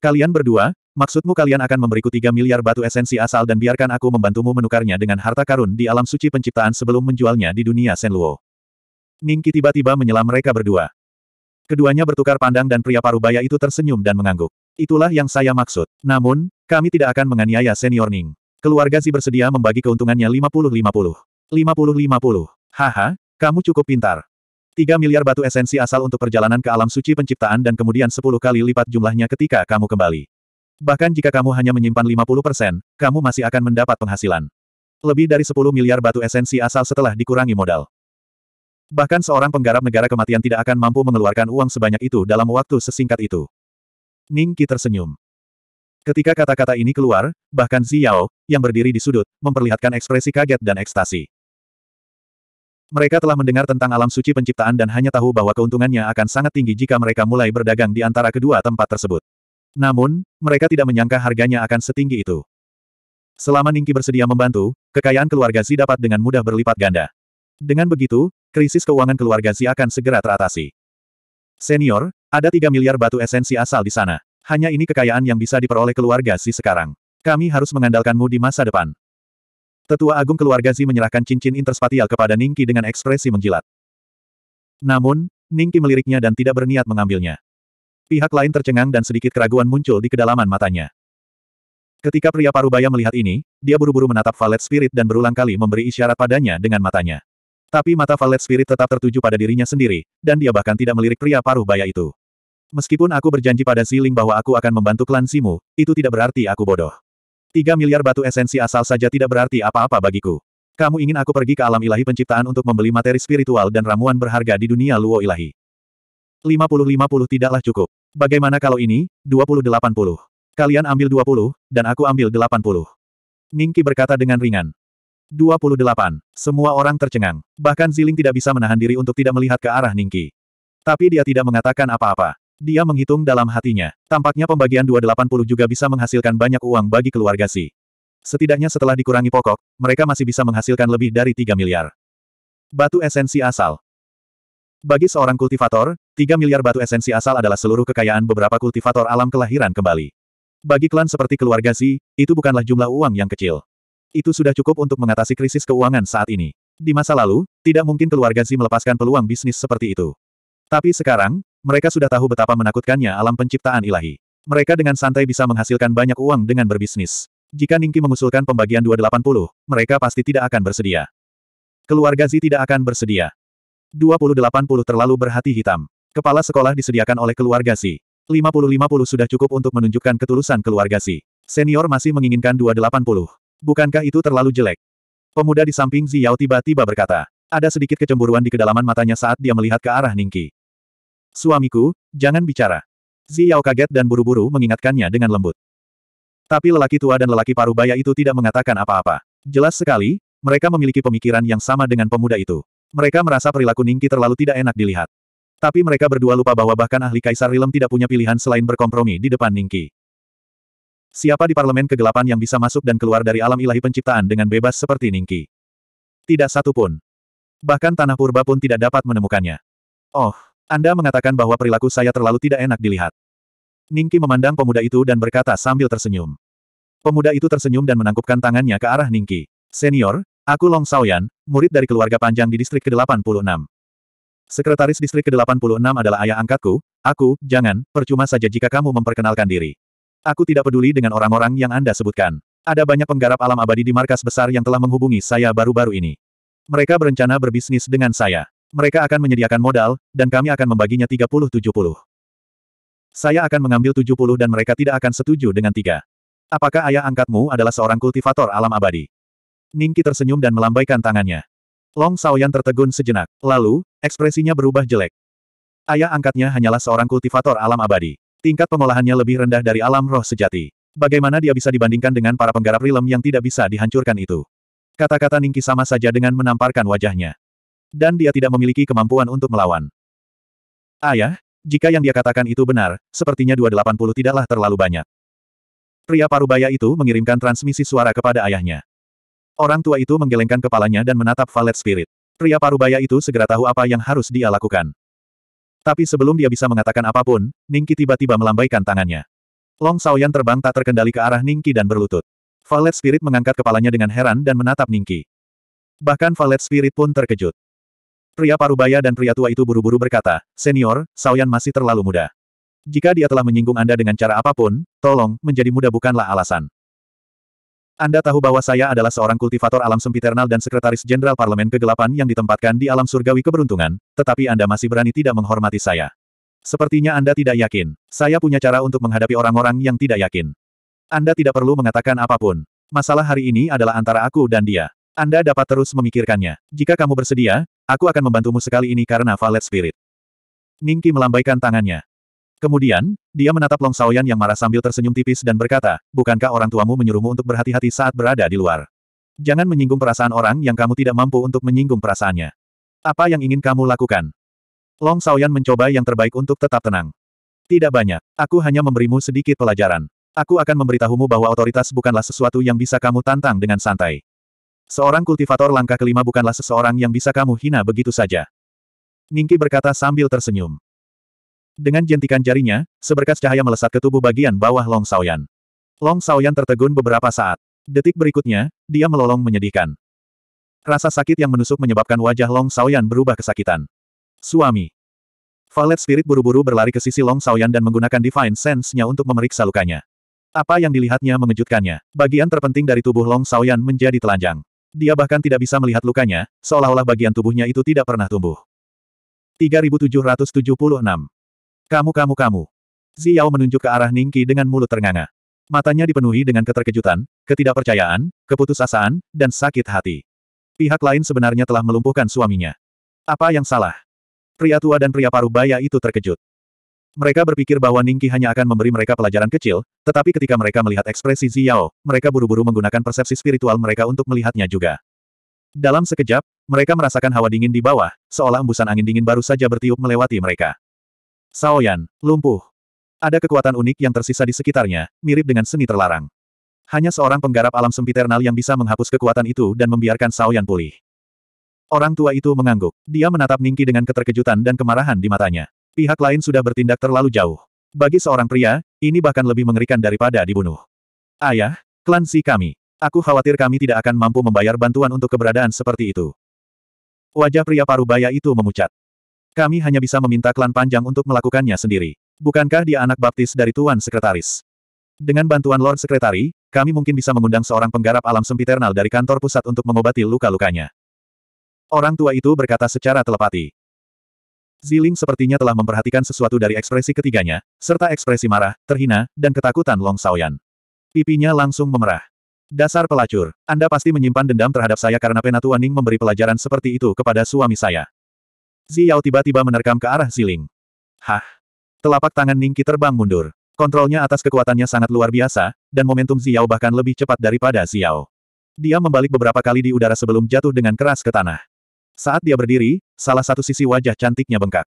Kalian berdua, maksudmu kalian akan memberiku tiga miliar batu esensi asal dan biarkan aku membantumu menukarnya dengan harta karun di alam suci penciptaan sebelum menjualnya di dunia Senluo. Ningki tiba-tiba menyela mereka berdua. Keduanya bertukar pandang dan pria parubaya itu tersenyum dan mengangguk. Itulah yang saya maksud. Namun, kami tidak akan menganiaya senior Ning. Keluarga Zi bersedia membagi keuntungannya 50-50. 50-50. Haha, kamu cukup pintar. 3 miliar batu esensi asal untuk perjalanan ke alam suci penciptaan dan kemudian 10 kali lipat jumlahnya ketika kamu kembali. Bahkan jika kamu hanya menyimpan 50%, kamu masih akan mendapat penghasilan. Lebih dari 10 miliar batu esensi asal setelah dikurangi modal. Bahkan seorang penggarap negara kematian tidak akan mampu mengeluarkan uang sebanyak itu dalam waktu sesingkat itu. Ning Qi tersenyum. Ketika kata-kata ini keluar, bahkan Xiao, yang berdiri di sudut, memperlihatkan ekspresi kaget dan ekstasi. Mereka telah mendengar tentang alam suci penciptaan dan hanya tahu bahwa keuntungannya akan sangat tinggi jika mereka mulai berdagang di antara kedua tempat tersebut. Namun, mereka tidak menyangka harganya akan setinggi itu. Selama Ningki bersedia membantu, kekayaan keluarga Zi dapat dengan mudah berlipat ganda. Dengan begitu, krisis keuangan keluarga Xi akan segera teratasi. Senior, ada 3 miliar batu esensi asal di sana. Hanya ini kekayaan yang bisa diperoleh keluarga Xi sekarang. Kami harus mengandalkanmu di masa depan. Tetua Agung keluarga Xi menyerahkan cincin interspatial kepada Ningki dengan ekspresi menjilat. Namun, Ningki meliriknya dan tidak berniat mengambilnya. Pihak lain tercengang dan sedikit keraguan muncul di kedalaman matanya. Ketika pria parubaya melihat ini, dia buru-buru menatap Valet Spirit dan berulang kali memberi isyarat padanya dengan matanya. Tapi mata Valet Spirit tetap tertuju pada dirinya sendiri, dan dia bahkan tidak melirik pria paruh baya itu. Meskipun aku berjanji pada Ziling bahwa aku akan membantu klan Simu, itu tidak berarti aku bodoh. Tiga miliar batu esensi asal saja tidak berarti apa-apa bagiku. Kamu ingin aku pergi ke alam ilahi penciptaan untuk membeli materi spiritual dan ramuan berharga di dunia luo ilahi. 50-50 tidaklah cukup. Bagaimana kalau ini, 20-80. Kalian ambil 20, dan aku ambil 80. Ningki berkata dengan ringan. 28. Semua orang tercengang. Bahkan Ziling tidak bisa menahan diri untuk tidak melihat ke arah Ningki. Tapi dia tidak mengatakan apa-apa. Dia menghitung dalam hatinya. Tampaknya pembagian 280 juga bisa menghasilkan banyak uang bagi keluarga Si. Setidaknya setelah dikurangi pokok, mereka masih bisa menghasilkan lebih dari 3 miliar. Batu esensi asal. Bagi seorang kultivator, 3 miliar batu esensi asal adalah seluruh kekayaan beberapa kultivator alam kelahiran kembali. Bagi klan seperti keluarga Si, itu bukanlah jumlah uang yang kecil. Itu sudah cukup untuk mengatasi krisis keuangan saat ini. Di masa lalu, tidak mungkin keluarga Zi melepaskan peluang bisnis seperti itu. Tapi sekarang, mereka sudah tahu betapa menakutkannya alam penciptaan ilahi. Mereka dengan santai bisa menghasilkan banyak uang dengan berbisnis. Jika Ningki mengusulkan pembagian 280, mereka pasti tidak akan bersedia. Keluarga Zi tidak akan bersedia. 280 terlalu berhati hitam. Kepala sekolah disediakan oleh keluarga Zi. 50-50 sudah cukup untuk menunjukkan ketulusan keluarga Zi. Senior masih menginginkan 280. Bukankah itu terlalu jelek? Pemuda di samping Ziyao tiba-tiba berkata. Ada sedikit kecemburuan di kedalaman matanya saat dia melihat ke arah Ningki. Suamiku, jangan bicara. Ziyao kaget dan buru-buru mengingatkannya dengan lembut. Tapi lelaki tua dan lelaki parubaya itu tidak mengatakan apa-apa. Jelas sekali, mereka memiliki pemikiran yang sama dengan pemuda itu. Mereka merasa perilaku Ningki terlalu tidak enak dilihat. Tapi mereka berdua lupa bahwa bahkan ahli Kaisar Rilem tidak punya pilihan selain berkompromi di depan Ningki. Siapa di parlemen kegelapan yang bisa masuk dan keluar dari alam ilahi penciptaan dengan bebas seperti Ningki? Tidak satu pun. Bahkan tanah purba pun tidak dapat menemukannya. Oh, Anda mengatakan bahwa perilaku saya terlalu tidak enak dilihat. Ningki memandang pemuda itu dan berkata sambil tersenyum. Pemuda itu tersenyum dan menangkupkan tangannya ke arah Ningki. Senior, aku Long Saoyan, murid dari keluarga panjang di distrik ke-86. Sekretaris distrik ke-86 adalah ayah angkatku, aku, jangan, percuma saja jika kamu memperkenalkan diri. Aku tidak peduli dengan orang-orang yang Anda sebutkan. Ada banyak penggarap alam abadi di markas besar yang telah menghubungi saya baru-baru ini. Mereka berencana berbisnis dengan saya. Mereka akan menyediakan modal, dan kami akan membaginya 30-70. Saya akan mengambil 70 dan mereka tidak akan setuju dengan tiga. Apakah ayah angkatmu adalah seorang kultivator alam abadi? Ningki tersenyum dan melambaikan tangannya. Long Saoyan tertegun sejenak. Lalu, ekspresinya berubah jelek. Ayah angkatnya hanyalah seorang kultivator alam abadi. Tingkat pengolahannya lebih rendah dari alam roh sejati. Bagaimana dia bisa dibandingkan dengan para penggarap rilem yang tidak bisa dihancurkan itu? Kata-kata Ningki sama saja dengan menamparkan wajahnya. Dan dia tidak memiliki kemampuan untuk melawan. Ayah, jika yang dia katakan itu benar, sepertinya 280 tidaklah terlalu banyak. Pria parubaya itu mengirimkan transmisi suara kepada ayahnya. Orang tua itu menggelengkan kepalanya dan menatap Valet Spirit. Pria parubaya itu segera tahu apa yang harus dia lakukan. Tapi sebelum dia bisa mengatakan apapun, Ningki tiba-tiba melambaikan tangannya. Long Saoyan terbang tak terkendali ke arah Ningki dan berlutut. Valet Spirit mengangkat kepalanya dengan heran dan menatap Ningki. Bahkan Valet Spirit pun terkejut. Pria parubaya dan pria tua itu buru-buru berkata, Senior, Saoyan masih terlalu muda. Jika dia telah menyinggung Anda dengan cara apapun, tolong, menjadi muda bukanlah alasan. Anda tahu bahwa saya adalah seorang kultivator alam sempiternal dan sekretaris jenderal parlemen kegelapan yang ditempatkan di alam surgawi keberuntungan, tetapi Anda masih berani tidak menghormati saya. Sepertinya Anda tidak yakin. Saya punya cara untuk menghadapi orang-orang yang tidak yakin. Anda tidak perlu mengatakan apapun. Masalah hari ini adalah antara aku dan dia. Anda dapat terus memikirkannya. Jika kamu bersedia, aku akan membantumu sekali ini karena Valet Spirit. Ningki melambaikan tangannya. Kemudian, dia menatap Long Sawayan yang marah sambil tersenyum tipis dan berkata, bukankah orang tuamu menyuruhmu untuk berhati-hati saat berada di luar? Jangan menyinggung perasaan orang yang kamu tidak mampu untuk menyinggung perasaannya. Apa yang ingin kamu lakukan? Long Sawayan mencoba yang terbaik untuk tetap tenang. Tidak banyak, aku hanya memberimu sedikit pelajaran. Aku akan memberitahumu bahwa otoritas bukanlah sesuatu yang bisa kamu tantang dengan santai. Seorang kultivator langkah kelima bukanlah seseorang yang bisa kamu hina begitu saja. Ningki berkata sambil tersenyum. Dengan jentikan jarinya, seberkas cahaya melesat ke tubuh bagian bawah Long Saoyan. Long Saoyan tertegun beberapa saat. Detik berikutnya, dia melolong menyedihkan. Rasa sakit yang menusuk menyebabkan wajah Long Saoyan berubah kesakitan. Suami. Valet Spirit buru-buru berlari ke sisi Long Saoyan dan menggunakan Divine Sense-nya untuk memeriksa lukanya. Apa yang dilihatnya mengejutkannya. Bagian terpenting dari tubuh Long Saoyan menjadi telanjang. Dia bahkan tidak bisa melihat lukanya, seolah-olah bagian tubuhnya itu tidak pernah tumbuh. 3776 kamu kamu kamu. Xiao menunjuk ke arah Ningki dengan mulut ternganga. Matanya dipenuhi dengan keterkejutan, ketidakpercayaan, keputusasaan, dan sakit hati. Pihak lain sebenarnya telah melumpuhkan suaminya. Apa yang salah? Pria tua dan pria paruh baya itu terkejut. Mereka berpikir bahwa Ningki hanya akan memberi mereka pelajaran kecil, tetapi ketika mereka melihat ekspresi Xiao, mereka buru-buru menggunakan persepsi spiritual mereka untuk melihatnya juga. Dalam sekejap, mereka merasakan hawa dingin di bawah, seolah embusan angin dingin baru saja bertiup melewati mereka. Saoyan, lumpuh. Ada kekuatan unik yang tersisa di sekitarnya, mirip dengan seni terlarang. Hanya seorang penggarap alam sempiternal yang bisa menghapus kekuatan itu dan membiarkan Saoyan pulih. Orang tua itu mengangguk. Dia menatap Ningki dengan keterkejutan dan kemarahan di matanya. Pihak lain sudah bertindak terlalu jauh. Bagi seorang pria, ini bahkan lebih mengerikan daripada dibunuh. Ayah, klan si kami. Aku khawatir kami tidak akan mampu membayar bantuan untuk keberadaan seperti itu. Wajah pria parubaya itu memucat. Kami hanya bisa meminta klan panjang untuk melakukannya sendiri. Bukankah dia anak baptis dari Tuan Sekretaris? Dengan bantuan Lord Sekretari, kami mungkin bisa mengundang seorang penggarap alam sempiternal dari kantor pusat untuk mengobati luka-lukanya. Orang tua itu berkata secara telepati. Ziling sepertinya telah memperhatikan sesuatu dari ekspresi ketiganya, serta ekspresi marah, terhina, dan ketakutan Long Saoyan. Pipinya langsung memerah. Dasar pelacur, Anda pasti menyimpan dendam terhadap saya karena Penatuaning Ning memberi pelajaran seperti itu kepada suami saya. Zi tiba-tiba menerkam ke arah Ziling. Hah! Telapak tangan Ningki terbang mundur. Kontrolnya atas kekuatannya sangat luar biasa, dan momentum Ziyao bahkan lebih cepat daripada Ziyao. Dia membalik beberapa kali di udara sebelum jatuh dengan keras ke tanah. Saat dia berdiri, salah satu sisi wajah cantiknya bengkak.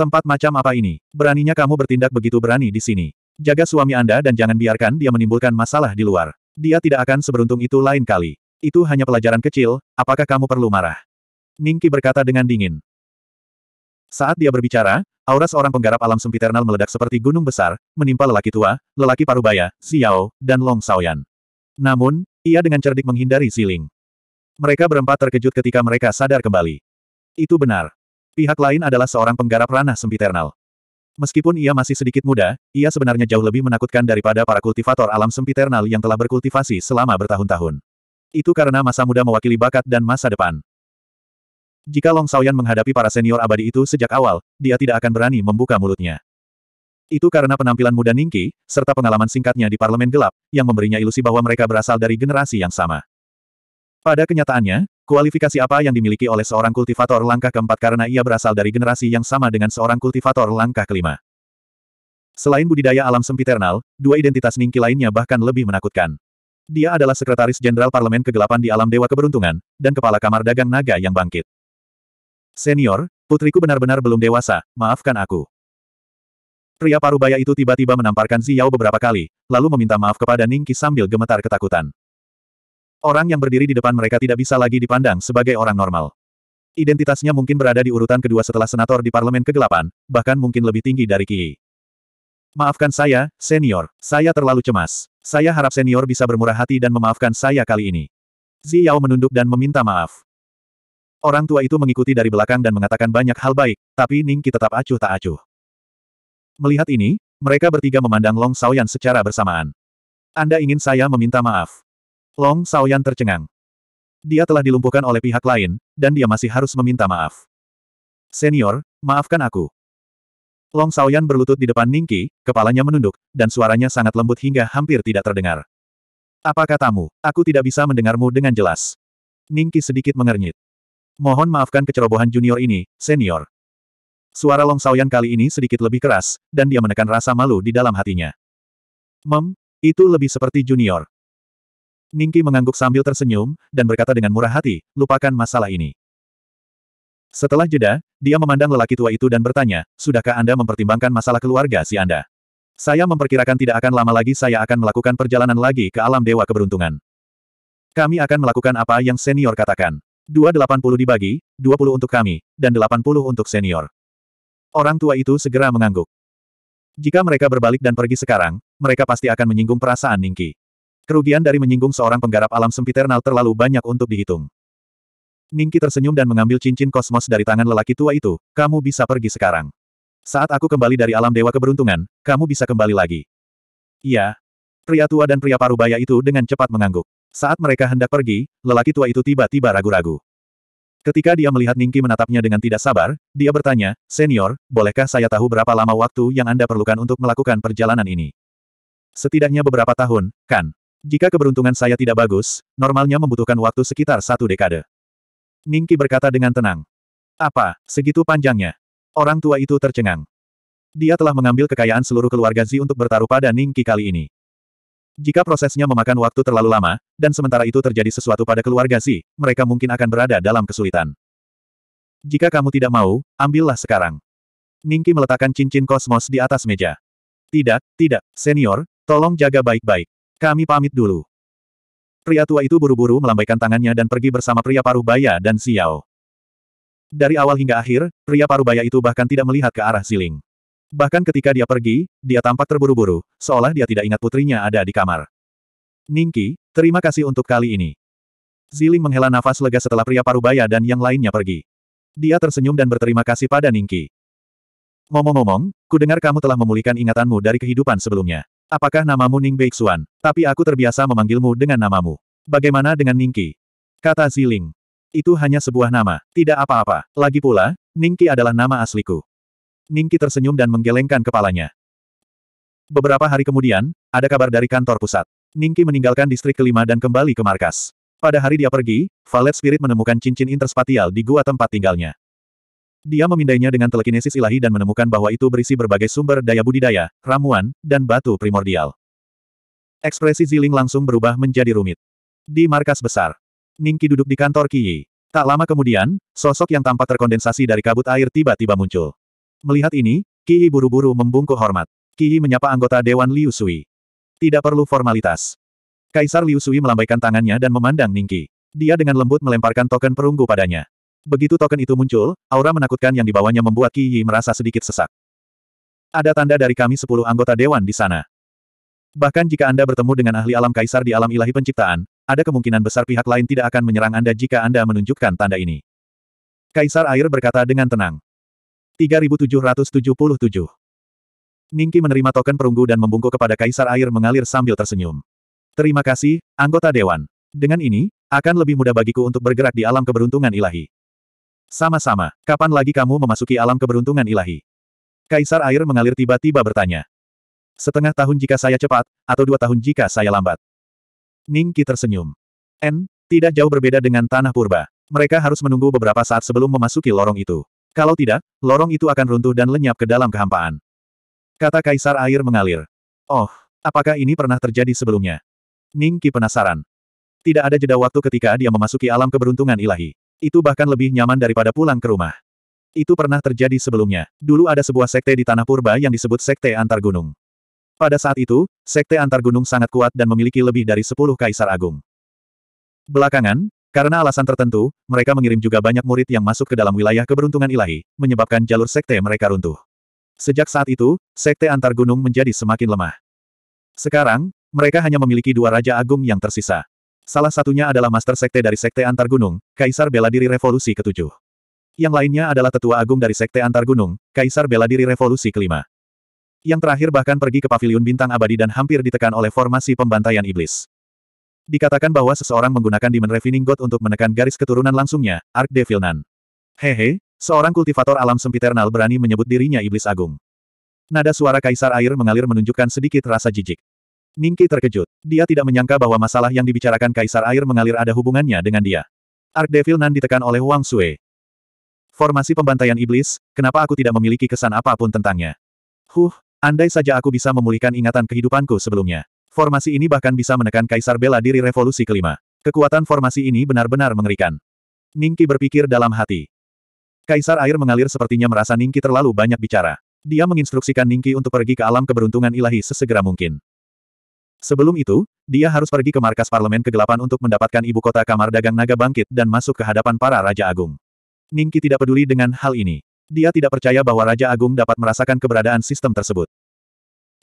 Tempat macam apa ini? Beraninya kamu bertindak begitu berani di sini. Jaga suami Anda dan jangan biarkan dia menimbulkan masalah di luar. Dia tidak akan seberuntung itu lain kali. Itu hanya pelajaran kecil, apakah kamu perlu marah? Ningki berkata dengan dingin. Saat dia berbicara, aura seorang penggarap alam sempiternal meledak seperti gunung besar, menimpa lelaki tua, lelaki parubaya, Xiao, dan Long Xiaoyan. Namun, ia dengan cerdik menghindari Siling. Mereka berempat terkejut ketika mereka sadar kembali. Itu benar. Pihak lain adalah seorang penggarap ranah sempiternal. Meskipun ia masih sedikit muda, ia sebenarnya jauh lebih menakutkan daripada para kultivator alam sempiternal yang telah berkultivasi selama bertahun-tahun. Itu karena masa muda mewakili bakat dan masa depan. Jika Long Xiaoyan menghadapi para senior abadi itu sejak awal, dia tidak akan berani membuka mulutnya. Itu karena penampilan muda Ningki, serta pengalaman singkatnya di Parlemen Gelap, yang memberinya ilusi bahwa mereka berasal dari generasi yang sama. Pada kenyataannya, kualifikasi apa yang dimiliki oleh seorang kultivator langkah keempat karena ia berasal dari generasi yang sama dengan seorang kultivator langkah kelima. Selain budidaya alam sempiternal, dua identitas Ningki lainnya bahkan lebih menakutkan. Dia adalah Sekretaris Jenderal Parlemen Kegelapan di Alam Dewa Keberuntungan, dan Kepala Kamar Dagang Naga yang bangkit. Senior, putriku benar-benar belum dewasa, maafkan aku. Pria parubaya itu tiba-tiba menamparkan Ziyao beberapa kali, lalu meminta maaf kepada Ningki sambil gemetar ketakutan. Orang yang berdiri di depan mereka tidak bisa lagi dipandang sebagai orang normal. Identitasnya mungkin berada di urutan kedua setelah senator di Parlemen Kegelapan, bahkan mungkin lebih tinggi dari Ki. Maafkan saya, senior. Saya terlalu cemas. Saya harap senior bisa bermurah hati dan memaafkan saya kali ini. Ziyao menunduk dan meminta maaf. Orang tua itu mengikuti dari belakang dan mengatakan banyak hal baik, tapi Ning tetap acuh tak acuh. Melihat ini, mereka bertiga memandang Long Saoyan secara bersamaan. Anda ingin saya meminta maaf? Long Saoyan tercengang. Dia telah dilumpuhkan oleh pihak lain, dan dia masih harus meminta maaf. Senior, maafkan aku. Long Saoyan berlutut di depan Ningki, kepalanya menunduk, dan suaranya sangat lembut hingga hampir tidak terdengar. Apa katamu? Aku tidak bisa mendengarmu dengan jelas. Ningki sedikit mengernyit. Mohon maafkan kecerobohan junior ini, senior. Suara Long Saoyan kali ini sedikit lebih keras, dan dia menekan rasa malu di dalam hatinya. Mem, itu lebih seperti junior. Ningki mengangguk sambil tersenyum, dan berkata dengan murah hati, lupakan masalah ini. Setelah jeda, dia memandang lelaki tua itu dan bertanya, sudahkah Anda mempertimbangkan masalah keluarga si Anda? Saya memperkirakan tidak akan lama lagi saya akan melakukan perjalanan lagi ke alam dewa keberuntungan. Kami akan melakukan apa yang senior katakan. 280 dibagi, 20 untuk kami, dan 80 untuk senior. Orang tua itu segera mengangguk. Jika mereka berbalik dan pergi sekarang, mereka pasti akan menyinggung perasaan Ningki. Kerugian dari menyinggung seorang penggarap alam sempiternal terlalu banyak untuk dihitung. Ningki tersenyum dan mengambil cincin kosmos dari tangan lelaki tua itu, kamu bisa pergi sekarang. Saat aku kembali dari alam dewa keberuntungan, kamu bisa kembali lagi. Iya, Pria tua dan pria parubaya itu dengan cepat mengangguk. Saat mereka hendak pergi, lelaki tua itu tiba-tiba ragu-ragu. Ketika dia melihat Ningki menatapnya dengan tidak sabar, dia bertanya, Senior, bolehkah saya tahu berapa lama waktu yang Anda perlukan untuk melakukan perjalanan ini? Setidaknya beberapa tahun, kan? Jika keberuntungan saya tidak bagus, normalnya membutuhkan waktu sekitar satu dekade. Ningki berkata dengan tenang. Apa, segitu panjangnya? Orang tua itu tercengang. Dia telah mengambil kekayaan seluruh keluarga Zi untuk bertaruh pada Ningki kali ini. Jika prosesnya memakan waktu terlalu lama, dan sementara itu terjadi sesuatu pada keluarga si, mereka mungkin akan berada dalam kesulitan. Jika kamu tidak mau, ambillah sekarang. Ningki meletakkan cincin kosmos di atas meja. Tidak, tidak, senior, tolong jaga baik-baik. Kami pamit dulu. Pria tua itu buru-buru melambaikan tangannya dan pergi bersama pria paruh baya dan Xiao. Dari awal hingga akhir, pria paruh baya itu bahkan tidak melihat ke arah Ziling. Bahkan ketika dia pergi, dia tampak terburu-buru, seolah dia tidak ingat putrinya ada di kamar. Ningki, terima kasih untuk kali ini. Ziling menghela nafas lega setelah pria parubaya dan yang lainnya pergi. Dia tersenyum dan berterima kasih pada Ningki. Ngomong-ngomong, ku dengar kamu telah memulihkan ingatanmu dari kehidupan sebelumnya. Apakah namamu Ning Beixuan? Tapi aku terbiasa memanggilmu dengan namamu. Bagaimana dengan Ningki? Kata Ziling. Itu hanya sebuah nama, tidak apa-apa. Lagi pula, Ningki adalah nama asliku. Ningki tersenyum dan menggelengkan kepalanya. Beberapa hari kemudian, ada kabar dari kantor pusat. Ningki meninggalkan distrik kelima dan kembali ke markas. Pada hari dia pergi, Valet Spirit menemukan cincin interspatial di gua tempat tinggalnya. Dia memindainya dengan telekinesis ilahi dan menemukan bahwa itu berisi berbagai sumber daya budidaya, ramuan, dan batu primordial. Ekspresi Ziling langsung berubah menjadi rumit. Di markas besar, Ningki duduk di kantor Kiyi. Tak lama kemudian, sosok yang tampak terkondensasi dari kabut air tiba-tiba muncul. Melihat ini, Qi buru-buru membungkuk hormat. Qi menyapa anggota Dewan Liu Sui. Tidak perlu formalitas. Kaisar Liu Sui melambaikan tangannya dan memandang Ningki. Dia dengan lembut melemparkan token perunggu padanya. Begitu token itu muncul, aura menakutkan yang dibawanya membuat Qi merasa sedikit sesak. Ada tanda dari kami sepuluh anggota Dewan di sana. Bahkan jika Anda bertemu dengan ahli alam kaisar di alam ilahi penciptaan, ada kemungkinan besar pihak lain tidak akan menyerang Anda jika Anda menunjukkan tanda ini. Kaisar Air berkata dengan tenang. 3777. Ningki menerima token perunggu dan membungkuk kepada Kaisar Air mengalir sambil tersenyum. Terima kasih, anggota Dewan. Dengan ini, akan lebih mudah bagiku untuk bergerak di alam keberuntungan ilahi. Sama-sama, kapan lagi kamu memasuki alam keberuntungan ilahi? Kaisar Air mengalir tiba-tiba bertanya. Setengah tahun jika saya cepat, atau dua tahun jika saya lambat. Ningki tersenyum. N, tidak jauh berbeda dengan tanah purba. Mereka harus menunggu beberapa saat sebelum memasuki lorong itu. Kalau tidak, lorong itu akan runtuh dan lenyap ke dalam kehampaan. Kata kaisar air mengalir. Oh, apakah ini pernah terjadi sebelumnya? Ningki penasaran. Tidak ada jeda waktu ketika dia memasuki alam keberuntungan ilahi. Itu bahkan lebih nyaman daripada pulang ke rumah. Itu pernah terjadi sebelumnya. Dulu ada sebuah sekte di Tanah Purba yang disebut Sekte Antar Gunung. Pada saat itu, Sekte Antar Gunung sangat kuat dan memiliki lebih dari 10 kaisar agung. Belakangan, karena alasan tertentu, mereka mengirim juga banyak murid yang masuk ke dalam wilayah keberuntungan ilahi, menyebabkan jalur sekte mereka runtuh. Sejak saat itu, sekte antar gunung menjadi semakin lemah. Sekarang, mereka hanya memiliki dua raja agung yang tersisa. Salah satunya adalah master sekte dari sekte antar gunung, Kaisar Bela Diri Revolusi ke-7. Yang lainnya adalah tetua agung dari sekte antar gunung, Kaisar Bela Diri Revolusi ke-5. Yang terakhir bahkan pergi ke paviliun bintang abadi dan hampir ditekan oleh formasi pembantaian iblis. Dikatakan bahwa seseorang menggunakan Demon Refining God untuk menekan garis keturunan langsungnya, Ark Devilnan. Hehe, seorang kultivator alam sempiternal berani menyebut dirinya Iblis Agung. Nada suara Kaisar Air mengalir menunjukkan sedikit rasa jijik. Ningki terkejut. Dia tidak menyangka bahwa masalah yang dibicarakan Kaisar Air mengalir ada hubungannya dengan dia. Ark Devilnan ditekan oleh Wang Sui. Formasi pembantaian iblis, kenapa aku tidak memiliki kesan apapun tentangnya? Huh, andai saja aku bisa memulihkan ingatan kehidupanku sebelumnya. Formasi ini bahkan bisa menekan Kaisar bela diri revolusi kelima. Kekuatan formasi ini benar-benar mengerikan. Ningki berpikir dalam hati. Kaisar air mengalir sepertinya merasa Ningki terlalu banyak bicara. Dia menginstruksikan Ningki untuk pergi ke alam keberuntungan ilahi sesegera mungkin. Sebelum itu, dia harus pergi ke markas parlemen kegelapan untuk mendapatkan ibu kota kamar dagang naga bangkit dan masuk ke hadapan para Raja Agung. Ningki tidak peduli dengan hal ini. Dia tidak percaya bahwa Raja Agung dapat merasakan keberadaan sistem tersebut.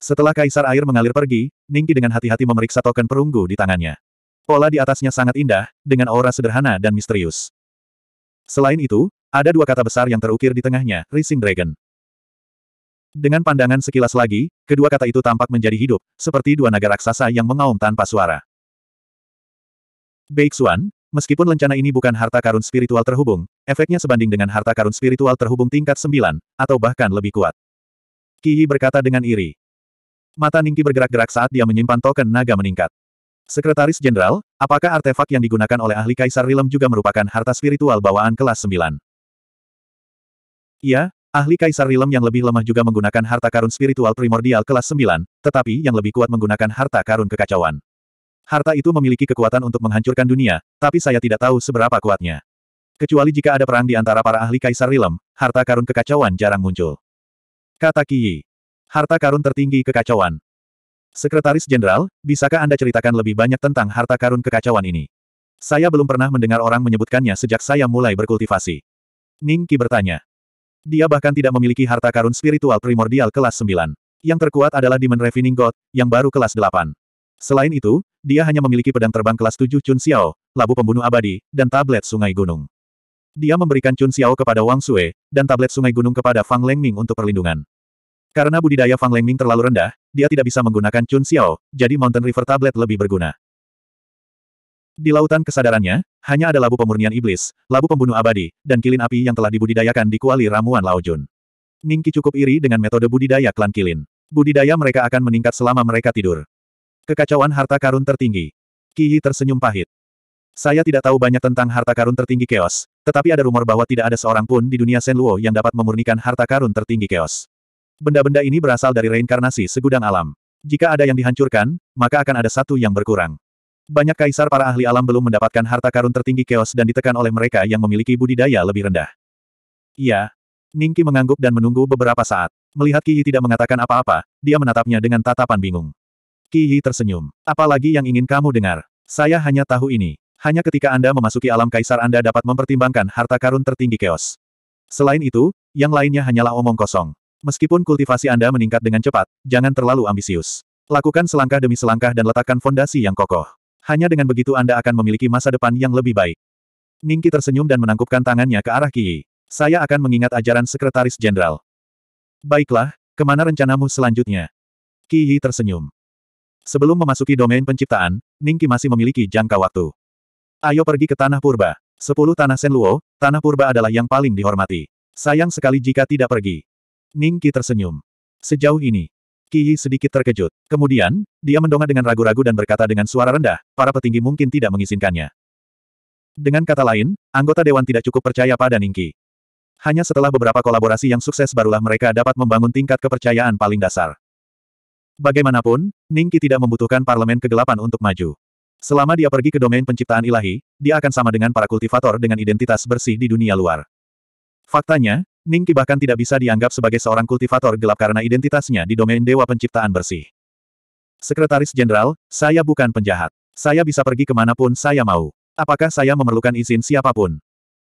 Setelah kaisar air mengalir pergi, Ningki dengan hati-hati memeriksa token perunggu di tangannya. Pola di atasnya sangat indah, dengan aura sederhana dan misterius. Selain itu, ada dua kata besar yang terukir di tengahnya, Rising Dragon. Dengan pandangan sekilas lagi, kedua kata itu tampak menjadi hidup, seperti dua naga raksasa yang mengaum tanpa suara. Beixuan, meskipun lencana ini bukan harta karun spiritual terhubung, efeknya sebanding dengan harta karun spiritual terhubung tingkat 9, atau bahkan lebih kuat. Kiyi berkata dengan iri. Mata Ningki bergerak-gerak saat dia menyimpan token naga meningkat. Sekretaris Jenderal, apakah artefak yang digunakan oleh ahli Kaisar Rilem juga merupakan harta spiritual bawaan kelas 9? Iya, ahli Kaisar Rilem yang lebih lemah juga menggunakan harta karun spiritual primordial kelas 9, tetapi yang lebih kuat menggunakan harta karun kekacauan. Harta itu memiliki kekuatan untuk menghancurkan dunia, tapi saya tidak tahu seberapa kuatnya. Kecuali jika ada perang di antara para ahli Kaisar Rilem, harta karun kekacauan jarang muncul. Kata Kiyi. Harta karun tertinggi kekacauan. Sekretaris Jenderal, bisakah Anda ceritakan lebih banyak tentang harta karun kekacauan ini? Saya belum pernah mendengar orang menyebutkannya sejak saya mulai berkultivasi. Ning Qi bertanya. Dia bahkan tidak memiliki harta karun spiritual primordial kelas 9. Yang terkuat adalah Demon Refining God, yang baru kelas 8. Selain itu, dia hanya memiliki pedang terbang kelas 7 Chun Xiao, labu pembunuh abadi, dan tablet sungai gunung. Dia memberikan Chun Xiao kepada Wang Sue, dan tablet sungai gunung kepada Fang Lengming untuk perlindungan. Karena budidaya Fang Lengming terlalu rendah, dia tidak bisa menggunakan Chun Xiao, jadi Mountain River Tablet lebih berguna. Di lautan kesadarannya, hanya ada labu pemurnian iblis, labu pembunuh abadi, dan kilin api yang telah dibudidayakan di kuali ramuan Lao Jun. Ningki cukup iri dengan metode budidaya klan kilin. Budidaya mereka akan meningkat selama mereka tidur. Kekacauan harta karun tertinggi. Kiyi tersenyum pahit. Saya tidak tahu banyak tentang harta karun tertinggi keos, tetapi ada rumor bahwa tidak ada seorang pun di dunia Sen Luo yang dapat memurnikan harta karun tertinggi keos. Benda-benda ini berasal dari reinkarnasi segudang alam. Jika ada yang dihancurkan, maka akan ada satu yang berkurang. Banyak kaisar para ahli alam belum mendapatkan harta karun tertinggi keos dan ditekan oleh mereka yang memiliki budidaya lebih rendah. Iya. Ningki mengangguk dan menunggu beberapa saat. Melihat Kiyi tidak mengatakan apa-apa, dia menatapnya dengan tatapan bingung. Kiyi tersenyum. Apalagi yang ingin kamu dengar? Saya hanya tahu ini. Hanya ketika Anda memasuki alam kaisar Anda dapat mempertimbangkan harta karun tertinggi keos. Selain itu, yang lainnya hanyalah omong kosong. Meskipun kultivasi Anda meningkat dengan cepat, jangan terlalu ambisius. Lakukan selangkah demi selangkah dan letakkan fondasi yang kokoh. Hanya dengan begitu Anda akan memiliki masa depan yang lebih baik. Ningki tersenyum dan menangkupkan tangannya ke arah Qi. Saya akan mengingat ajaran sekretaris jenderal. Baiklah, kemana rencanamu selanjutnya? Yi tersenyum. Sebelum memasuki domain penciptaan, Ningki masih memiliki jangka waktu. Ayo pergi ke Tanah Purba. Sepuluh Tanah Senluo, Tanah Purba adalah yang paling dihormati. Sayang sekali jika tidak pergi. Ning Qi tersenyum. Sejauh ini, Qi sedikit terkejut. Kemudian, dia mendongak dengan ragu-ragu dan berkata dengan suara rendah, para petinggi mungkin tidak mengizinkannya. Dengan kata lain, anggota dewan tidak cukup percaya pada Ning Qi. Hanya setelah beberapa kolaborasi yang sukses barulah mereka dapat membangun tingkat kepercayaan paling dasar. Bagaimanapun, Ning Qi tidak membutuhkan parlemen kegelapan untuk maju. Selama dia pergi ke domain penciptaan ilahi, dia akan sama dengan para kultivator dengan identitas bersih di dunia luar. Faktanya, Ningki bahkan tidak bisa dianggap sebagai seorang kultivator gelap karena identitasnya di domain Dewa Penciptaan Bersih. Sekretaris Jenderal, saya bukan penjahat. Saya bisa pergi kemanapun saya mau. Apakah saya memerlukan izin siapapun?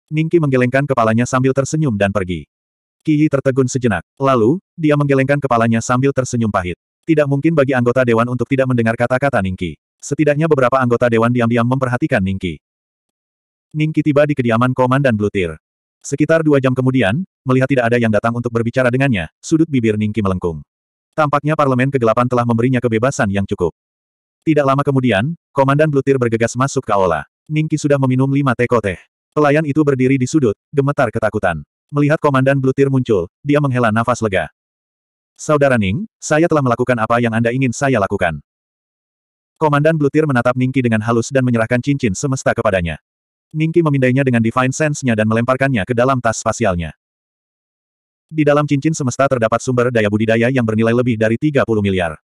Ningki menggelengkan kepalanya sambil tersenyum dan pergi. Yi tertegun sejenak. Lalu, dia menggelengkan kepalanya sambil tersenyum pahit. Tidak mungkin bagi anggota Dewan untuk tidak mendengar kata-kata Ningki. Setidaknya beberapa anggota Dewan diam-diam memperhatikan Ningki. Ningki tiba di kediaman Komandan Blutir. Sekitar dua jam kemudian, melihat tidak ada yang datang untuk berbicara dengannya, sudut bibir Ningki melengkung. Tampaknya parlemen kegelapan telah memberinya kebebasan yang cukup. Tidak lama kemudian, Komandan Blutir bergegas masuk ke aula. Ningki sudah meminum lima teko teh. Pelayan itu berdiri di sudut, gemetar ketakutan. Melihat Komandan Blutir muncul, dia menghela nafas lega. Saudara Ning, saya telah melakukan apa yang Anda ingin saya lakukan. Komandan Blutir menatap Ningki dengan halus dan menyerahkan cincin semesta kepadanya. Ningki memindainya dengan Divine Sense-nya dan melemparkannya ke dalam tas spasialnya. Di dalam cincin semesta terdapat sumber daya budidaya yang bernilai lebih dari 30 miliar.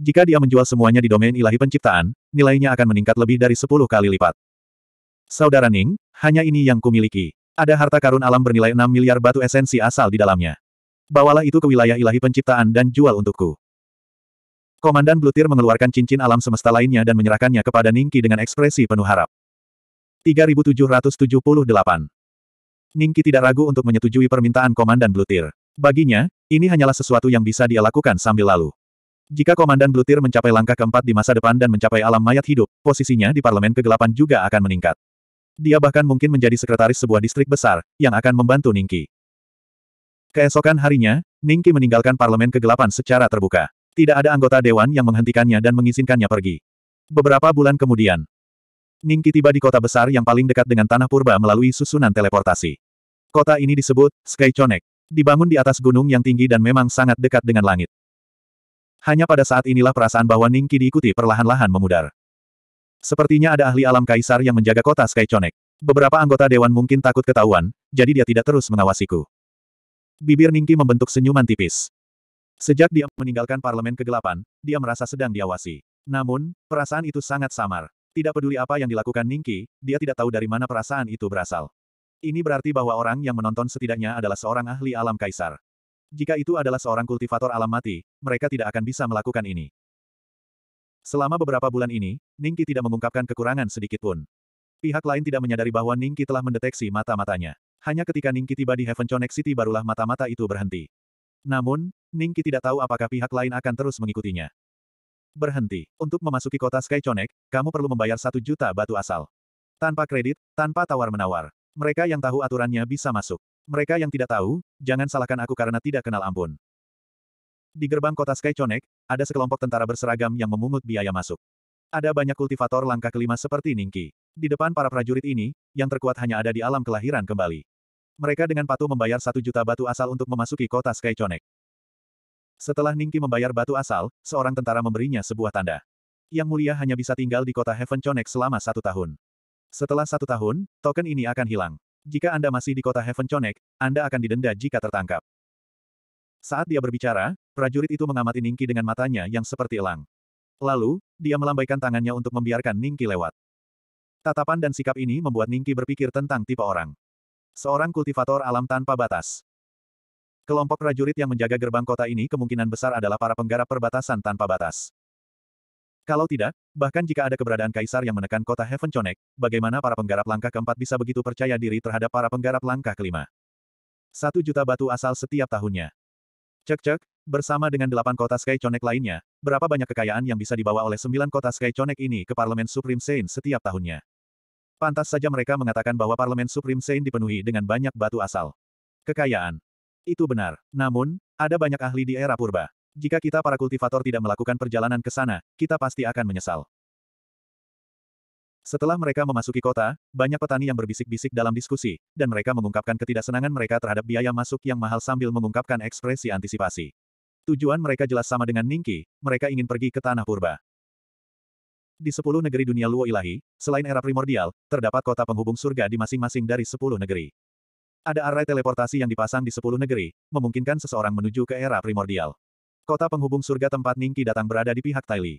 Jika dia menjual semuanya di domain ilahi penciptaan, nilainya akan meningkat lebih dari 10 kali lipat. Saudara Ning, hanya ini yang kumiliki. Ada harta karun alam bernilai 6 miliar batu esensi asal di dalamnya. Bawalah itu ke wilayah ilahi penciptaan dan jual untukku. Komandan Blutir mengeluarkan cincin alam semesta lainnya dan menyerahkannya kepada Ningki dengan ekspresi penuh harap. 3778. Ningki tidak ragu untuk menyetujui permintaan Komandan Blutir. Baginya, ini hanyalah sesuatu yang bisa dia lakukan sambil lalu. Jika Komandan Blutir mencapai langkah keempat di masa depan dan mencapai alam mayat hidup, posisinya di Parlemen Kegelapan juga akan meningkat. Dia bahkan mungkin menjadi sekretaris sebuah distrik besar, yang akan membantu Ningki. Keesokan harinya, Ningki meninggalkan Parlemen Kegelapan secara terbuka. Tidak ada anggota Dewan yang menghentikannya dan mengizinkannya pergi. Beberapa bulan kemudian, Ningki tiba di kota besar yang paling dekat dengan tanah purba melalui susunan teleportasi. Kota ini disebut Sky Dibangun di atas gunung yang tinggi dan memang sangat dekat dengan langit. Hanya pada saat inilah perasaan bahwa Ningki diikuti perlahan-lahan memudar. Sepertinya ada ahli alam kaisar yang menjaga kota Sky Beberapa anggota dewan mungkin takut ketahuan, jadi dia tidak terus mengawasiku. Bibir Ningki membentuk senyuman tipis. Sejak dia meninggalkan parlemen kegelapan, dia merasa sedang diawasi. Namun, perasaan itu sangat samar. Tidak peduli apa yang dilakukan Ningki, dia tidak tahu dari mana perasaan itu berasal. Ini berarti bahwa orang yang menonton setidaknya adalah seorang ahli alam kaisar. Jika itu adalah seorang kultivator alam mati, mereka tidak akan bisa melakukan ini. Selama beberapa bulan ini, Ningki tidak mengungkapkan kekurangan sedikitpun. Pihak lain tidak menyadari bahwa Ningki telah mendeteksi mata-matanya. Hanya ketika Ningki tiba di Heaven Connect City barulah mata-mata itu berhenti. Namun, Ningki tidak tahu apakah pihak lain akan terus mengikutinya. Berhenti. Untuk memasuki kota Sky kamu perlu membayar satu juta batu asal. Tanpa kredit, tanpa tawar-menawar. Mereka yang tahu aturannya bisa masuk. Mereka yang tidak tahu, jangan salahkan aku karena tidak kenal ampun. Di gerbang kota Sky ada sekelompok tentara berseragam yang memungut biaya masuk. Ada banyak kultivator langkah kelima seperti Ningki. Di depan para prajurit ini, yang terkuat hanya ada di alam kelahiran kembali. Mereka dengan patuh membayar satu juta batu asal untuk memasuki kota Sky setelah Ningki membayar batu asal, seorang tentara memberinya sebuah tanda. Yang mulia hanya bisa tinggal di kota Heaven Connect selama satu tahun. Setelah satu tahun, token ini akan hilang. Jika Anda masih di kota Heaven Connect, Anda akan didenda jika tertangkap. Saat dia berbicara, prajurit itu mengamati Ningki dengan matanya yang seperti elang. Lalu, dia melambaikan tangannya untuk membiarkan Ningki lewat. Tatapan dan sikap ini membuat Ningki berpikir tentang tipe orang. Seorang kultivator alam tanpa batas. Kelompok prajurit yang menjaga gerbang kota ini kemungkinan besar adalah para penggarap perbatasan tanpa batas. Kalau tidak, bahkan jika ada keberadaan kaisar yang menekan kota Heaven Connect, bagaimana para penggarap langkah keempat bisa begitu percaya diri terhadap para penggarap langkah kelima? Satu juta batu asal setiap tahunnya. Cek-cek, bersama dengan delapan kota Sky Connect lainnya, berapa banyak kekayaan yang bisa dibawa oleh sembilan kota Sky Connect ini ke Parlemen Supreme Sein setiap tahunnya? Pantas saja mereka mengatakan bahwa Parlemen Supreme Sein dipenuhi dengan banyak batu asal. Kekayaan itu benar. Namun, ada banyak ahli di era purba. Jika kita para kultivator tidak melakukan perjalanan ke sana, kita pasti akan menyesal. Setelah mereka memasuki kota, banyak petani yang berbisik-bisik dalam diskusi, dan mereka mengungkapkan ketidaksenangan mereka terhadap biaya masuk yang mahal sambil mengungkapkan ekspresi antisipasi. Tujuan mereka jelas sama dengan Ningki, mereka ingin pergi ke Tanah Purba. Di sepuluh negeri dunia Luo Ilahi, selain era primordial, terdapat kota penghubung surga di masing-masing dari sepuluh negeri. Ada array teleportasi yang dipasang di sepuluh negeri, memungkinkan seseorang menuju ke era primordial. Kota penghubung surga tempat Ningki datang berada di pihak Taili.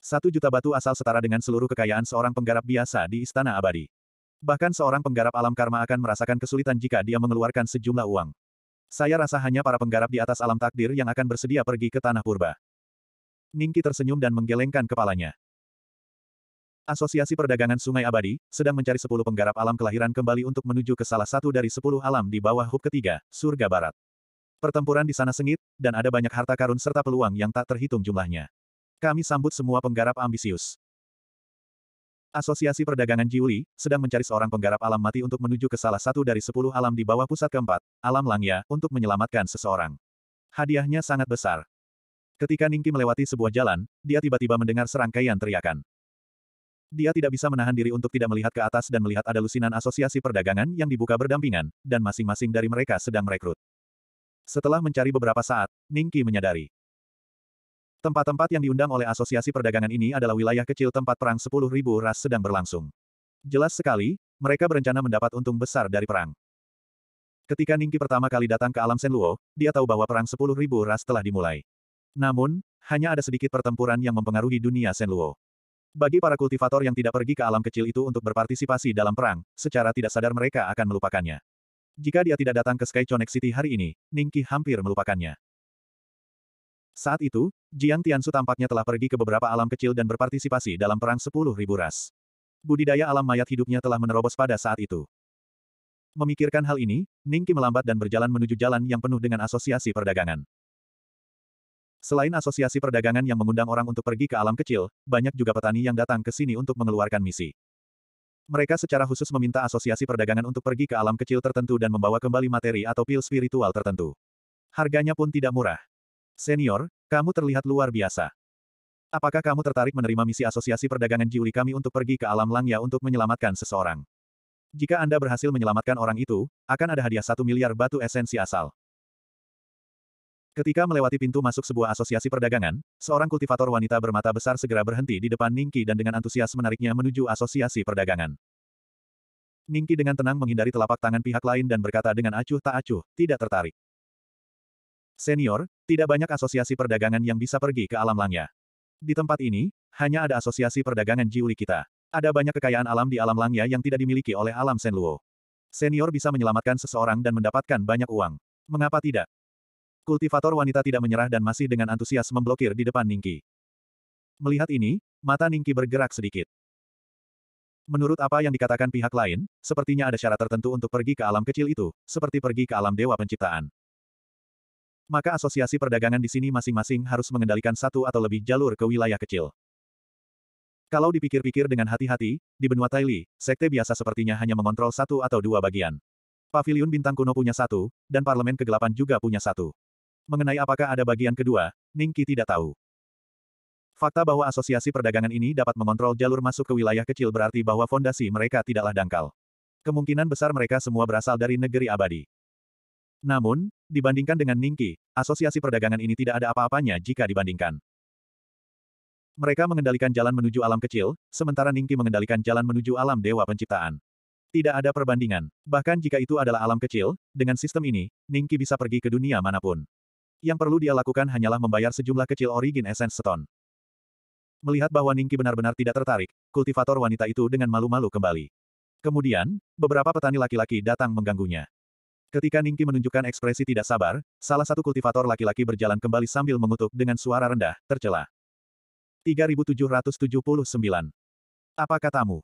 Satu juta batu asal setara dengan seluruh kekayaan seorang penggarap biasa di Istana Abadi. Bahkan seorang penggarap alam karma akan merasakan kesulitan jika dia mengeluarkan sejumlah uang. Saya rasa hanya para penggarap di atas alam takdir yang akan bersedia pergi ke Tanah Purba. Ningki tersenyum dan menggelengkan kepalanya. Asosiasi Perdagangan Sungai Abadi, sedang mencari sepuluh penggarap alam kelahiran kembali untuk menuju ke salah satu dari sepuluh alam di bawah hub ketiga, surga barat. Pertempuran di sana sengit, dan ada banyak harta karun serta peluang yang tak terhitung jumlahnya. Kami sambut semua penggarap ambisius. Asosiasi Perdagangan Jiuli, sedang mencari seorang penggarap alam mati untuk menuju ke salah satu dari sepuluh alam di bawah pusat keempat, alam Langya, untuk menyelamatkan seseorang. Hadiahnya sangat besar. Ketika Ningki melewati sebuah jalan, dia tiba-tiba mendengar serangkaian teriakan. Dia tidak bisa menahan diri untuk tidak melihat ke atas dan melihat ada lusinan asosiasi perdagangan yang dibuka berdampingan, dan masing-masing dari mereka sedang merekrut. Setelah mencari beberapa saat, Ningki menyadari. Tempat-tempat yang diundang oleh asosiasi perdagangan ini adalah wilayah kecil tempat perang 10.000 ras sedang berlangsung. Jelas sekali, mereka berencana mendapat untung besar dari perang. Ketika Ningki pertama kali datang ke alam Senluo, dia tahu bahwa perang 10.000 ras telah dimulai. Namun, hanya ada sedikit pertempuran yang mempengaruhi dunia Senluo. Bagi para kultivator yang tidak pergi ke alam kecil itu untuk berpartisipasi dalam perang, secara tidak sadar mereka akan melupakannya. Jika dia tidak datang ke Sky Connect City hari ini, Ningki hampir melupakannya. Saat itu, Jiang Tianshu tampaknya telah pergi ke beberapa alam kecil dan berpartisipasi dalam perang sepuluh ribu ras. Budidaya alam mayat hidupnya telah menerobos pada saat itu. Memikirkan hal ini, Ningki melambat dan berjalan menuju jalan yang penuh dengan asosiasi perdagangan. Selain asosiasi perdagangan yang mengundang orang untuk pergi ke alam kecil, banyak juga petani yang datang ke sini untuk mengeluarkan misi. Mereka secara khusus meminta asosiasi perdagangan untuk pergi ke alam kecil tertentu dan membawa kembali materi atau pil spiritual tertentu. Harganya pun tidak murah. Senior, kamu terlihat luar biasa. Apakah kamu tertarik menerima misi asosiasi perdagangan Jiuli kami untuk pergi ke alam langya untuk menyelamatkan seseorang? Jika Anda berhasil menyelamatkan orang itu, akan ada hadiah satu miliar batu esensi asal. Ketika melewati pintu masuk sebuah asosiasi perdagangan, seorang kultivator wanita bermata besar segera berhenti di depan Ningki dan dengan antusias menariknya menuju asosiasi perdagangan. Ningki dengan tenang menghindari telapak tangan pihak lain dan berkata dengan acuh tak acuh, tidak tertarik. Senior, tidak banyak asosiasi perdagangan yang bisa pergi ke alam Langnya. Di tempat ini, hanya ada asosiasi perdagangan Jiuli kita. Ada banyak kekayaan alam di alam Langnya yang tidak dimiliki oleh alam Senluo. Senior bisa menyelamatkan seseorang dan mendapatkan banyak uang. Mengapa tidak? Kultivator wanita tidak menyerah dan masih dengan antusias memblokir di depan Ningki. Melihat ini, mata Ningki bergerak sedikit. Menurut apa yang dikatakan pihak lain, sepertinya ada syarat tertentu untuk pergi ke alam kecil itu, seperti pergi ke alam dewa penciptaan. Maka asosiasi perdagangan di sini masing-masing harus mengendalikan satu atau lebih jalur ke wilayah kecil. Kalau dipikir-pikir dengan hati-hati, di benua Taili, sekte biasa sepertinya hanya mengontrol satu atau dua bagian. Paviliun bintang kuno punya satu, dan parlemen kegelapan juga punya satu. Mengenai apakah ada bagian kedua, Ningki tidak tahu. Fakta bahwa asosiasi perdagangan ini dapat mengontrol jalur masuk ke wilayah kecil berarti bahwa fondasi mereka tidaklah dangkal. Kemungkinan besar mereka semua berasal dari negeri abadi. Namun, dibandingkan dengan Ningki, asosiasi perdagangan ini tidak ada apa-apanya jika dibandingkan. Mereka mengendalikan jalan menuju alam kecil, sementara Ningki mengendalikan jalan menuju alam dewa penciptaan. Tidak ada perbandingan. Bahkan jika itu adalah alam kecil, dengan sistem ini, Ningki bisa pergi ke dunia manapun yang perlu dia lakukan hanyalah membayar sejumlah kecil origin essence seton. Melihat bahwa Ningki benar-benar tidak tertarik, kultivator wanita itu dengan malu-malu kembali. Kemudian, beberapa petani laki-laki datang mengganggunya. Ketika Ningki menunjukkan ekspresi tidak sabar, salah satu kultivator laki-laki berjalan kembali sambil mengutuk dengan suara rendah, tercela. 3779. Apa katamu?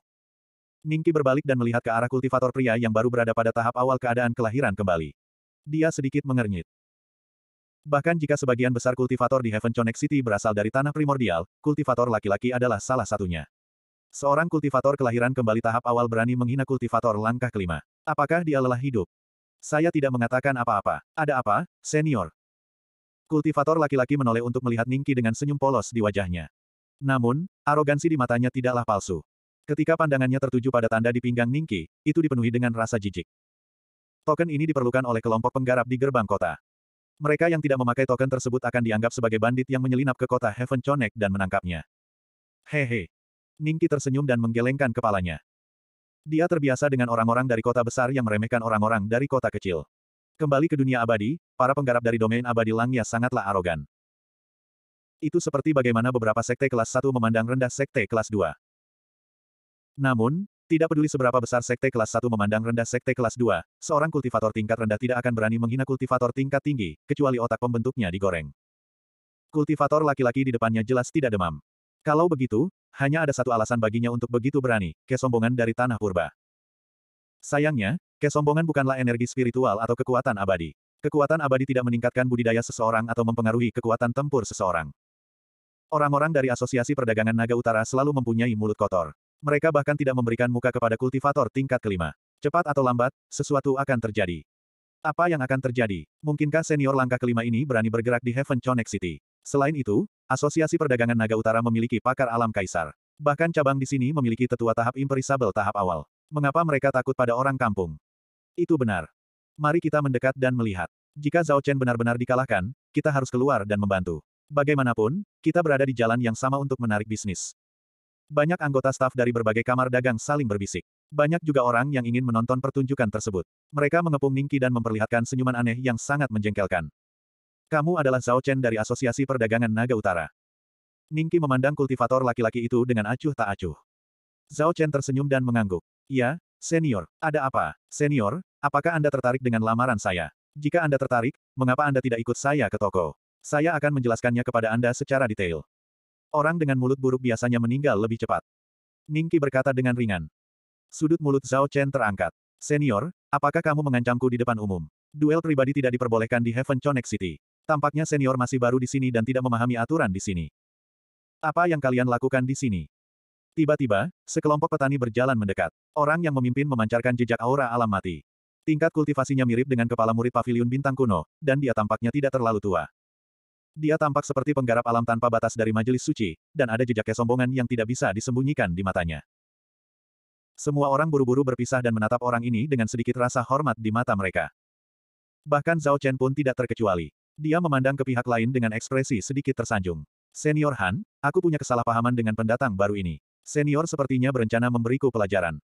Ningki berbalik dan melihat ke arah kultivator pria yang baru berada pada tahap awal keadaan kelahiran kembali. Dia sedikit mengernyit. Bahkan jika sebagian besar kultivator di Heaven Connect City berasal dari tanah primordial, kultivator laki-laki adalah salah satunya. Seorang kultivator kelahiran kembali tahap awal berani menghina kultivator langkah kelima. Apakah dia lelah hidup? Saya tidak mengatakan apa-apa. Ada apa, senior? Kultivator laki-laki menoleh untuk melihat Ningki dengan senyum polos di wajahnya. Namun, arogansi di matanya tidaklah palsu. Ketika pandangannya tertuju pada tanda di pinggang Ningki, itu dipenuhi dengan rasa jijik. Token ini diperlukan oleh kelompok penggarap di gerbang kota. Mereka yang tidak memakai token tersebut akan dianggap sebagai bandit yang menyelinap ke kota Heaven Connect dan menangkapnya. Hehe. Ningki tersenyum dan menggelengkan kepalanya. Dia terbiasa dengan orang-orang dari kota besar yang meremehkan orang-orang dari kota kecil. Kembali ke dunia abadi, para penggarap dari domain abadi Langya sangatlah arogan. Itu seperti bagaimana beberapa sekte kelas 1 memandang rendah sekte kelas 2. Namun, tidak peduli seberapa besar sekte kelas 1 memandang rendah sekte kelas 2, seorang kultivator tingkat rendah tidak akan berani menghina kultivator tingkat tinggi, kecuali otak pembentuknya digoreng. Kultivator laki-laki di depannya jelas tidak demam. Kalau begitu, hanya ada satu alasan baginya untuk begitu berani, kesombongan dari tanah purba. Sayangnya, kesombongan bukanlah energi spiritual atau kekuatan abadi. Kekuatan abadi tidak meningkatkan budidaya seseorang atau mempengaruhi kekuatan tempur seseorang. Orang-orang dari Asosiasi Perdagangan Naga Utara selalu mempunyai mulut kotor. Mereka bahkan tidak memberikan muka kepada kultivator tingkat kelima. Cepat atau lambat, sesuatu akan terjadi. Apa yang akan terjadi? Mungkinkah senior langkah kelima ini berani bergerak di Heaven Connect City? Selain itu, Asosiasi Perdagangan Naga Utara memiliki pakar alam kaisar. Bahkan cabang di sini memiliki tetua tahap imperisabel tahap awal. Mengapa mereka takut pada orang kampung? Itu benar. Mari kita mendekat dan melihat. Jika Zhao Chen benar-benar dikalahkan, kita harus keluar dan membantu. Bagaimanapun, kita berada di jalan yang sama untuk menarik bisnis. Banyak anggota staf dari berbagai kamar dagang saling berbisik. Banyak juga orang yang ingin menonton pertunjukan tersebut. Mereka mengepung Ningki dan memperlihatkan senyuman aneh yang sangat menjengkelkan. Kamu adalah Zhao Chen dari Asosiasi Perdagangan Naga Utara. Ningki memandang kultivator laki-laki itu dengan acuh tak acuh. Zhao Chen tersenyum dan mengangguk. Ya, senior. Ada apa, senior? Apakah Anda tertarik dengan lamaran saya? Jika Anda tertarik, mengapa Anda tidak ikut saya ke toko? Saya akan menjelaskannya kepada Anda secara detail. Orang dengan mulut buruk biasanya meninggal lebih cepat. Ningki berkata dengan ringan. Sudut mulut Zhao Chen terangkat. Senior, apakah kamu mengancamku di depan umum? Duel pribadi tidak diperbolehkan di Heaven Connect City. Tampaknya senior masih baru di sini dan tidak memahami aturan di sini. Apa yang kalian lakukan di sini? Tiba-tiba, sekelompok petani berjalan mendekat. Orang yang memimpin memancarkan jejak aura alam mati. Tingkat kultivasinya mirip dengan kepala murid pavilion bintang kuno, dan dia tampaknya tidak terlalu tua. Dia tampak seperti penggarap alam tanpa batas dari majelis suci, dan ada jejak kesombongan yang tidak bisa disembunyikan di matanya. Semua orang buru-buru berpisah dan menatap orang ini dengan sedikit rasa hormat di mata mereka. Bahkan Zhao Chen pun tidak terkecuali. Dia memandang ke pihak lain dengan ekspresi sedikit tersanjung. Senior Han, aku punya kesalahpahaman dengan pendatang baru ini. Senior sepertinya berencana memberiku pelajaran.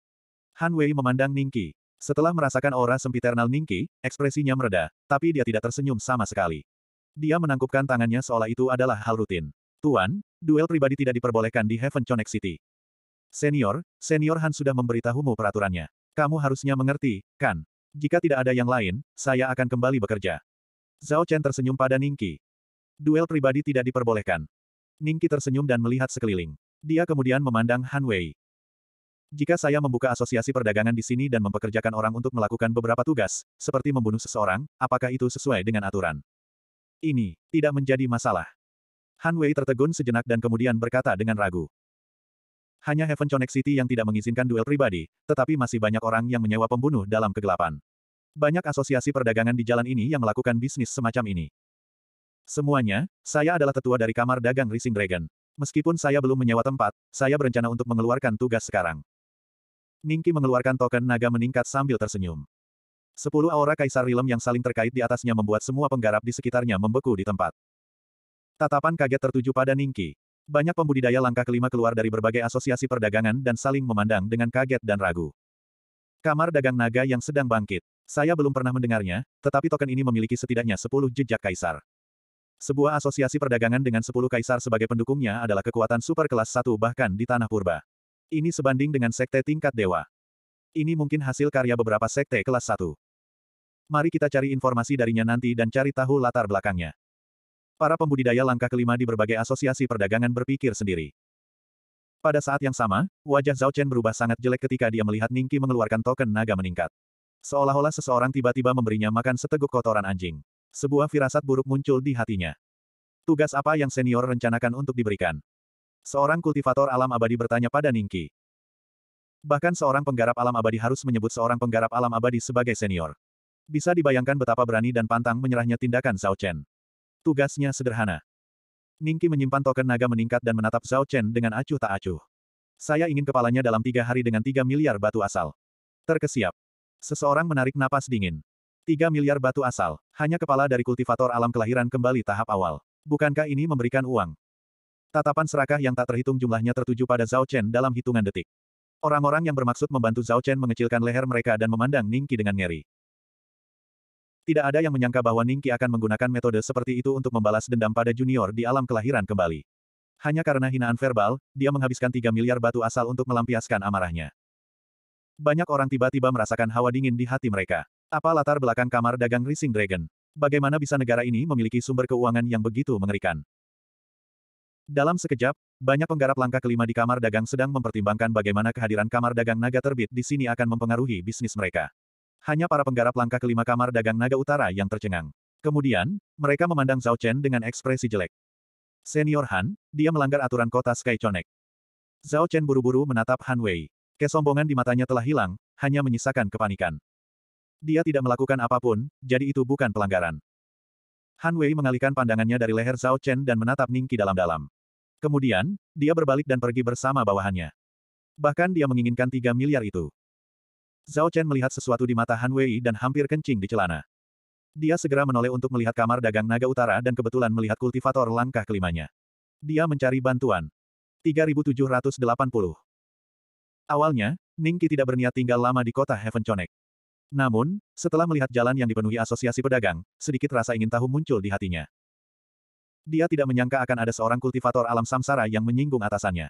Han Wei memandang Ningki. Setelah merasakan aura sempiternal Ningki, ekspresinya mereda, tapi dia tidak tersenyum sama sekali. Dia menangkupkan tangannya seolah itu adalah hal rutin. Tuan, duel pribadi tidak diperbolehkan di Heaven Connect City. Senior, Senior Han sudah memberitahumu peraturannya. Kamu harusnya mengerti, kan? Jika tidak ada yang lain, saya akan kembali bekerja. Zhao Chen tersenyum pada Ningki. Duel pribadi tidak diperbolehkan. Ningki tersenyum dan melihat sekeliling. Dia kemudian memandang Han Wei. Jika saya membuka asosiasi perdagangan di sini dan mempekerjakan orang untuk melakukan beberapa tugas, seperti membunuh seseorang, apakah itu sesuai dengan aturan? Ini, tidak menjadi masalah. Han Wei tertegun sejenak dan kemudian berkata dengan ragu. Hanya Heaven Connect City yang tidak mengizinkan duel pribadi, tetapi masih banyak orang yang menyewa pembunuh dalam kegelapan. Banyak asosiasi perdagangan di jalan ini yang melakukan bisnis semacam ini. Semuanya, saya adalah tetua dari kamar dagang Rising Dragon. Meskipun saya belum menyewa tempat, saya berencana untuk mengeluarkan tugas sekarang. Ningki mengeluarkan token naga meningkat sambil tersenyum. Sepuluh aura kaisar rilem yang saling terkait di atasnya membuat semua penggarap di sekitarnya membeku di tempat. Tatapan kaget tertuju pada Ningki. Banyak pembudidaya langkah kelima keluar dari berbagai asosiasi perdagangan dan saling memandang dengan kaget dan ragu. Kamar dagang naga yang sedang bangkit. Saya belum pernah mendengarnya, tetapi token ini memiliki setidaknya sepuluh jejak kaisar. Sebuah asosiasi perdagangan dengan sepuluh kaisar sebagai pendukungnya adalah kekuatan super kelas satu bahkan di tanah purba. Ini sebanding dengan sekte tingkat dewa. Ini mungkin hasil karya beberapa sekte kelas satu. Mari kita cari informasi darinya nanti dan cari tahu latar belakangnya. Para pembudidaya langkah kelima di berbagai asosiasi perdagangan berpikir sendiri. Pada saat yang sama, wajah Zhao Chen berubah sangat jelek ketika dia melihat Ningki mengeluarkan token naga meningkat. Seolah-olah seseorang tiba-tiba memberinya makan seteguk kotoran anjing. Sebuah firasat buruk muncul di hatinya. Tugas apa yang senior rencanakan untuk diberikan? Seorang kultivator alam abadi bertanya pada Ningki. Bahkan seorang penggarap alam abadi harus menyebut seorang penggarap alam abadi sebagai senior. Bisa dibayangkan betapa berani dan pantang menyerahnya tindakan Zhao Chen. Tugasnya sederhana. Ningki menyimpan token naga meningkat dan menatap Zhao Chen dengan acuh tak acuh. Saya ingin kepalanya dalam tiga hari dengan tiga miliar batu asal. Terkesiap. Seseorang menarik napas dingin. Tiga miliar batu asal. Hanya kepala dari kultivator alam kelahiran kembali tahap awal. Bukankah ini memberikan uang? Tatapan serakah yang tak terhitung jumlahnya tertuju pada Zhao Chen dalam hitungan detik. Orang-orang yang bermaksud membantu Zhao Chen mengecilkan leher mereka dan memandang Ningki dengan ngeri. Tidak ada yang menyangka bahwa Ningki akan menggunakan metode seperti itu untuk membalas dendam pada junior di alam kelahiran kembali. Hanya karena hinaan verbal, dia menghabiskan 3 miliar batu asal untuk melampiaskan amarahnya. Banyak orang tiba-tiba merasakan hawa dingin di hati mereka. Apa latar belakang kamar dagang Rising Dragon? Bagaimana bisa negara ini memiliki sumber keuangan yang begitu mengerikan? Dalam sekejap, banyak penggarap langkah kelima di kamar dagang sedang mempertimbangkan bagaimana kehadiran kamar dagang naga terbit di sini akan mempengaruhi bisnis mereka. Hanya para penggarap langkah kelima kamar dagang naga utara yang tercengang. Kemudian, mereka memandang Zhao Chen dengan ekspresi jelek. Senior Han, dia melanggar aturan kota Sky Chonek. Zhao Chen buru-buru menatap Han Wei. Kesombongan di matanya telah hilang, hanya menyisakan kepanikan. Dia tidak melakukan apapun, jadi itu bukan pelanggaran. Han Wei mengalihkan pandangannya dari leher Zhao Chen dan menatap Ningki dalam-dalam. Kemudian, dia berbalik dan pergi bersama bawahannya. Bahkan dia menginginkan tiga miliar itu. Zhao Chen melihat sesuatu di mata Han Wei dan hampir kencing di celana. Dia segera menoleh untuk melihat kamar dagang naga utara dan kebetulan melihat kultivator langkah kelimanya. Dia mencari bantuan. 3780. Awalnya, Ning Qi tidak berniat tinggal lama di kota Heaven Connect. Namun, setelah melihat jalan yang dipenuhi asosiasi pedagang, sedikit rasa ingin tahu muncul di hatinya. Dia tidak menyangka akan ada seorang kultivator alam samsara yang menyinggung atasannya.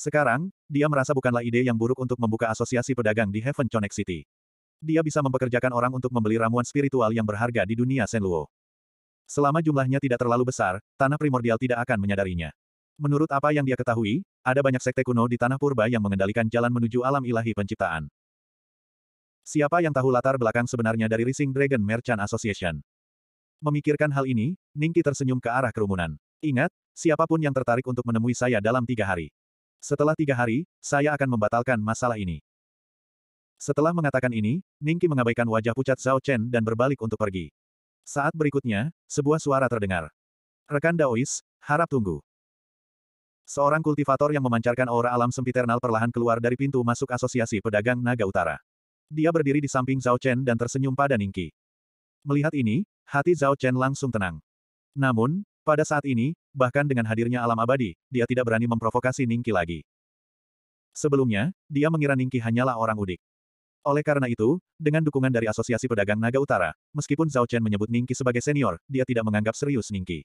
Sekarang, dia merasa bukanlah ide yang buruk untuk membuka asosiasi pedagang di Heaven Connect City. Dia bisa mempekerjakan orang untuk membeli ramuan spiritual yang berharga di dunia Senluo. Selama jumlahnya tidak terlalu besar, tanah primordial tidak akan menyadarinya. Menurut apa yang dia ketahui, ada banyak sekte kuno di tanah purba yang mengendalikan jalan menuju alam ilahi penciptaan. Siapa yang tahu latar belakang sebenarnya dari Rising Dragon Merchant Association? Memikirkan hal ini, Ningki tersenyum ke arah kerumunan. Ingat, siapapun yang tertarik untuk menemui saya dalam tiga hari. Setelah tiga hari, saya akan membatalkan masalah ini. Setelah mengatakan ini, Ningki mengabaikan wajah pucat Zhao Chen dan berbalik untuk pergi. Saat berikutnya, sebuah suara terdengar. Rekan Daois, harap tunggu. Seorang kultivator yang memancarkan aura alam sempiternal perlahan keluar dari pintu masuk Asosiasi Pedagang Naga Utara. Dia berdiri di samping Zhao Chen dan tersenyum pada Ningki. Melihat ini, hati Zhao Chen langsung tenang. Namun, pada saat ini, bahkan dengan hadirnya alam abadi, dia tidak berani memprovokasi Ningki lagi. Sebelumnya, dia mengira Ningki hanyalah orang udik. Oleh karena itu, dengan dukungan dari Asosiasi Pedagang Naga Utara, meskipun Zhao Chen menyebut Ningki sebagai senior, dia tidak menganggap serius Ningki.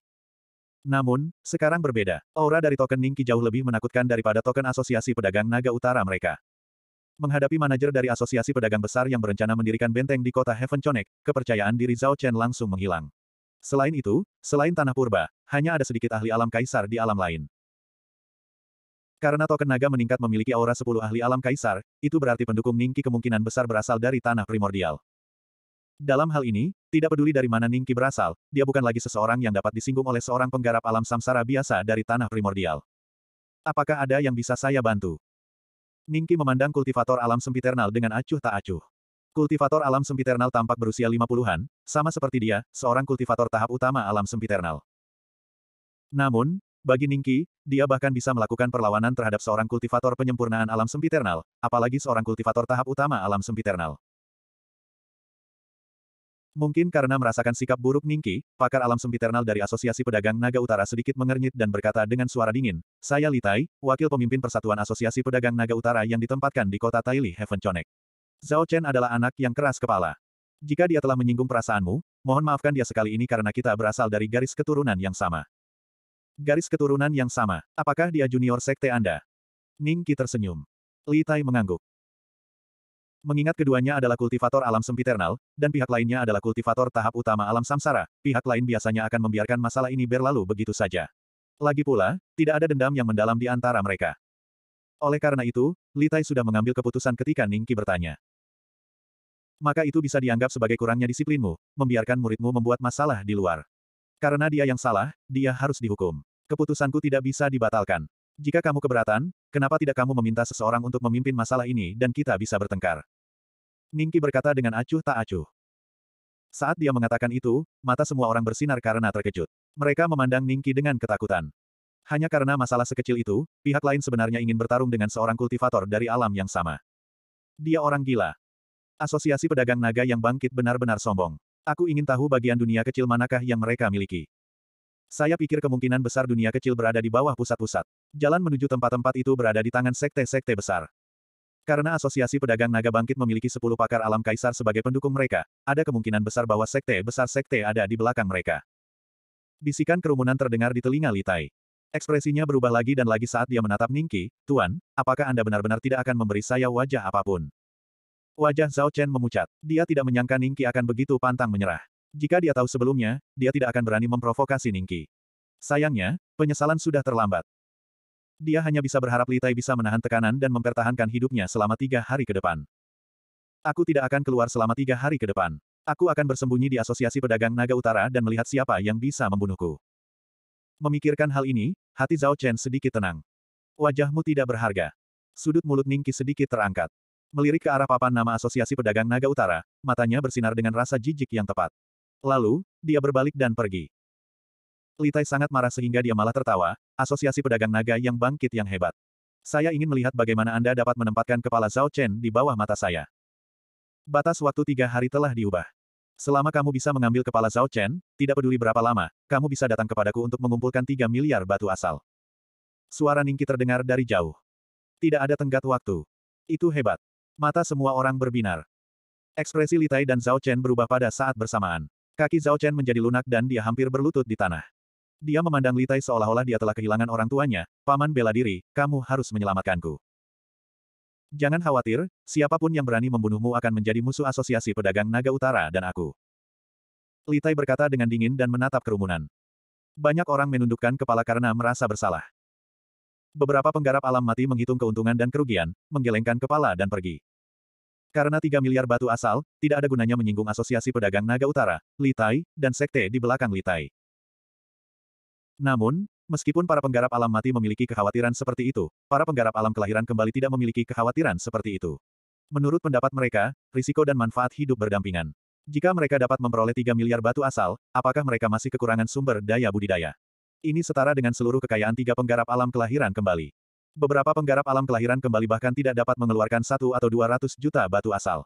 Namun, sekarang berbeda, aura dari token Ningki jauh lebih menakutkan daripada token Asosiasi Pedagang Naga Utara mereka. Menghadapi manajer dari Asosiasi Pedagang Besar yang berencana mendirikan benteng di kota Heaven Connect, kepercayaan diri Zhao Chen langsung menghilang. Selain itu, selain tanah purba, hanya ada sedikit ahli alam kaisar di alam lain. Karena token naga meningkat memiliki aura 10 ahli alam kaisar, itu berarti pendukung Ningki kemungkinan besar berasal dari tanah primordial. Dalam hal ini, tidak peduli dari mana Ningki berasal, dia bukan lagi seseorang yang dapat disinggung oleh seorang penggarap alam samsara biasa dari tanah primordial. Apakah ada yang bisa saya bantu? Ningki memandang kultivator alam sempiternal dengan acuh tak acuh. Kultivator alam sempiternal tampak berusia 50-an, sama seperti dia, seorang kultivator tahap utama alam sempiternal. Namun, bagi Ningki, dia bahkan bisa melakukan perlawanan terhadap seorang kultivator penyempurnaan alam sempiternal, apalagi seorang kultivator tahap utama alam sempiternal. Mungkin karena merasakan sikap buruk Ningki, pakar alam sempiternal dari Asosiasi Pedagang Naga Utara sedikit mengernyit dan berkata dengan suara dingin, Saya Litai, wakil pemimpin Persatuan Asosiasi Pedagang Naga Utara yang ditempatkan di kota Taili Heaven Connect. Zhao Chen adalah anak yang keras kepala. Jika dia telah menyinggung perasaanmu, mohon maafkan dia sekali ini karena kita berasal dari garis keturunan yang sama. Garis keturunan yang sama. Apakah dia junior sekte Anda? Ning Qi tersenyum. Li Tai mengangguk. Mengingat keduanya adalah kultivator alam sempiternal, dan pihak lainnya adalah kultivator tahap utama alam samsara, pihak lain biasanya akan membiarkan masalah ini berlalu begitu saja. Lagi pula, tidak ada dendam yang mendalam di antara mereka. Oleh karena itu, Li Tai sudah mengambil keputusan ketika Ning Qi bertanya. Maka itu bisa dianggap sebagai kurangnya disiplinmu, membiarkan muridmu membuat masalah di luar. Karena dia yang salah, dia harus dihukum. Keputusanku tidak bisa dibatalkan. Jika kamu keberatan, kenapa tidak kamu meminta seseorang untuk memimpin masalah ini dan kita bisa bertengkar? Ningki berkata dengan acuh tak acuh. Saat dia mengatakan itu, mata semua orang bersinar karena terkejut. Mereka memandang Ningki dengan ketakutan. Hanya karena masalah sekecil itu, pihak lain sebenarnya ingin bertarung dengan seorang kultivator dari alam yang sama. Dia orang gila. Asosiasi pedagang naga yang bangkit benar-benar sombong. Aku ingin tahu bagian dunia kecil manakah yang mereka miliki. Saya pikir kemungkinan besar dunia kecil berada di bawah pusat-pusat. Jalan menuju tempat-tempat itu berada di tangan sekte-sekte besar. Karena asosiasi pedagang naga bangkit memiliki 10 pakar alam kaisar sebagai pendukung mereka, ada kemungkinan besar bahwa sekte besar sekte ada di belakang mereka. Bisikan kerumunan terdengar di telinga Litai. Ekspresinya berubah lagi dan lagi saat dia menatap Ningki, Tuan, apakah Anda benar-benar tidak akan memberi saya wajah apapun? Wajah Zhao Chen memucat. Dia tidak menyangka Ningki akan begitu pantang menyerah. Jika dia tahu sebelumnya, dia tidak akan berani memprovokasi Ningki. Sayangnya, penyesalan sudah terlambat. Dia hanya bisa berharap Li Tai bisa menahan tekanan dan mempertahankan hidupnya selama tiga hari ke depan. Aku tidak akan keluar selama tiga hari ke depan. Aku akan bersembunyi di Asosiasi Pedagang Naga Utara dan melihat siapa yang bisa membunuhku. Memikirkan hal ini, hati Zhao Chen sedikit tenang. Wajahmu tidak berharga. Sudut mulut Ningki sedikit terangkat melirik ke arah papan nama Asosiasi Pedagang Naga Utara, matanya bersinar dengan rasa jijik yang tepat. Lalu, dia berbalik dan pergi. Litai sangat marah sehingga dia malah tertawa, Asosiasi Pedagang Naga yang bangkit yang hebat. Saya ingin melihat bagaimana Anda dapat menempatkan kepala Zhao Chen di bawah mata saya. Batas waktu tiga hari telah diubah. Selama kamu bisa mengambil kepala Zhao Chen, tidak peduli berapa lama, kamu bisa datang kepadaku untuk mengumpulkan tiga miliar batu asal. Suara Ningki terdengar dari jauh. Tidak ada tenggat waktu. Itu hebat. Mata semua orang berbinar. Ekspresi Litai dan Zhao Chen berubah pada saat bersamaan. Kaki Zhao Chen menjadi lunak dan dia hampir berlutut di tanah. Dia memandang Litai seolah-olah dia telah kehilangan orang tuanya, paman bela diri, kamu harus menyelamatkanku. Jangan khawatir, siapapun yang berani membunuhmu akan menjadi musuh asosiasi pedagang naga utara dan aku. Litai berkata dengan dingin dan menatap kerumunan. Banyak orang menundukkan kepala karena merasa bersalah. Beberapa penggarap alam mati menghitung keuntungan dan kerugian, menggelengkan kepala dan pergi. Karena tiga miliar batu asal, tidak ada gunanya menyinggung asosiasi pedagang naga utara, Litai, dan sekte di belakang Litai. Namun, meskipun para penggarap alam mati memiliki kekhawatiran seperti itu, para penggarap alam kelahiran kembali tidak memiliki kekhawatiran seperti itu. Menurut pendapat mereka, risiko dan manfaat hidup berdampingan. Jika mereka dapat memperoleh tiga miliar batu asal, apakah mereka masih kekurangan sumber daya budidaya? Ini setara dengan seluruh kekayaan tiga penggarap alam kelahiran kembali. Beberapa penggarap alam kelahiran kembali bahkan tidak dapat mengeluarkan satu atau dua ratus juta batu asal.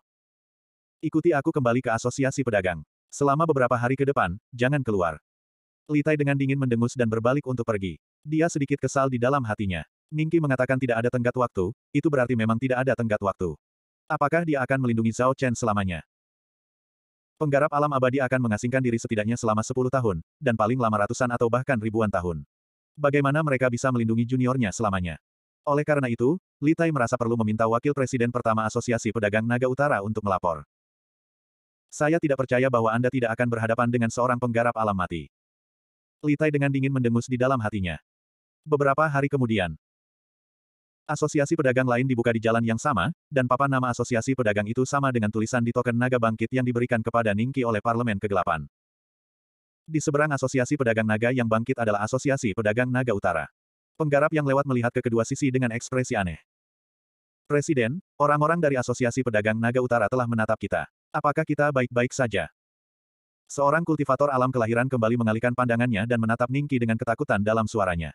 Ikuti aku kembali ke asosiasi pedagang. Selama beberapa hari ke depan, jangan keluar. Litai dengan dingin mendengus dan berbalik untuk pergi. Dia sedikit kesal di dalam hatinya. Ningki mengatakan tidak ada tenggat waktu, itu berarti memang tidak ada tenggat waktu. Apakah dia akan melindungi Zhao Chen selamanya? Penggarap alam abadi akan mengasingkan diri setidaknya selama sepuluh tahun, dan paling lama ratusan atau bahkan ribuan tahun. Bagaimana mereka bisa melindungi juniornya selamanya? Oleh karena itu, Li Tai merasa perlu meminta wakil presiden pertama Asosiasi Pedagang Naga Utara untuk melapor. Saya tidak percaya bahwa Anda tidak akan berhadapan dengan seorang penggarap alam mati. Li Tai dengan dingin mendengus di dalam hatinya. Beberapa hari kemudian, Asosiasi pedagang lain dibuka di jalan yang sama, dan papan nama asosiasi pedagang itu sama dengan tulisan di token naga bangkit yang diberikan kepada Ningki oleh Parlemen Kegelapan. Di seberang asosiasi pedagang naga yang bangkit adalah asosiasi pedagang naga utara. Penggarap yang lewat melihat ke kedua sisi dengan ekspresi aneh. Presiden, orang-orang dari asosiasi pedagang naga utara telah menatap kita. Apakah kita baik-baik saja? Seorang kultivator alam kelahiran kembali mengalihkan pandangannya dan menatap Ningki dengan ketakutan dalam suaranya.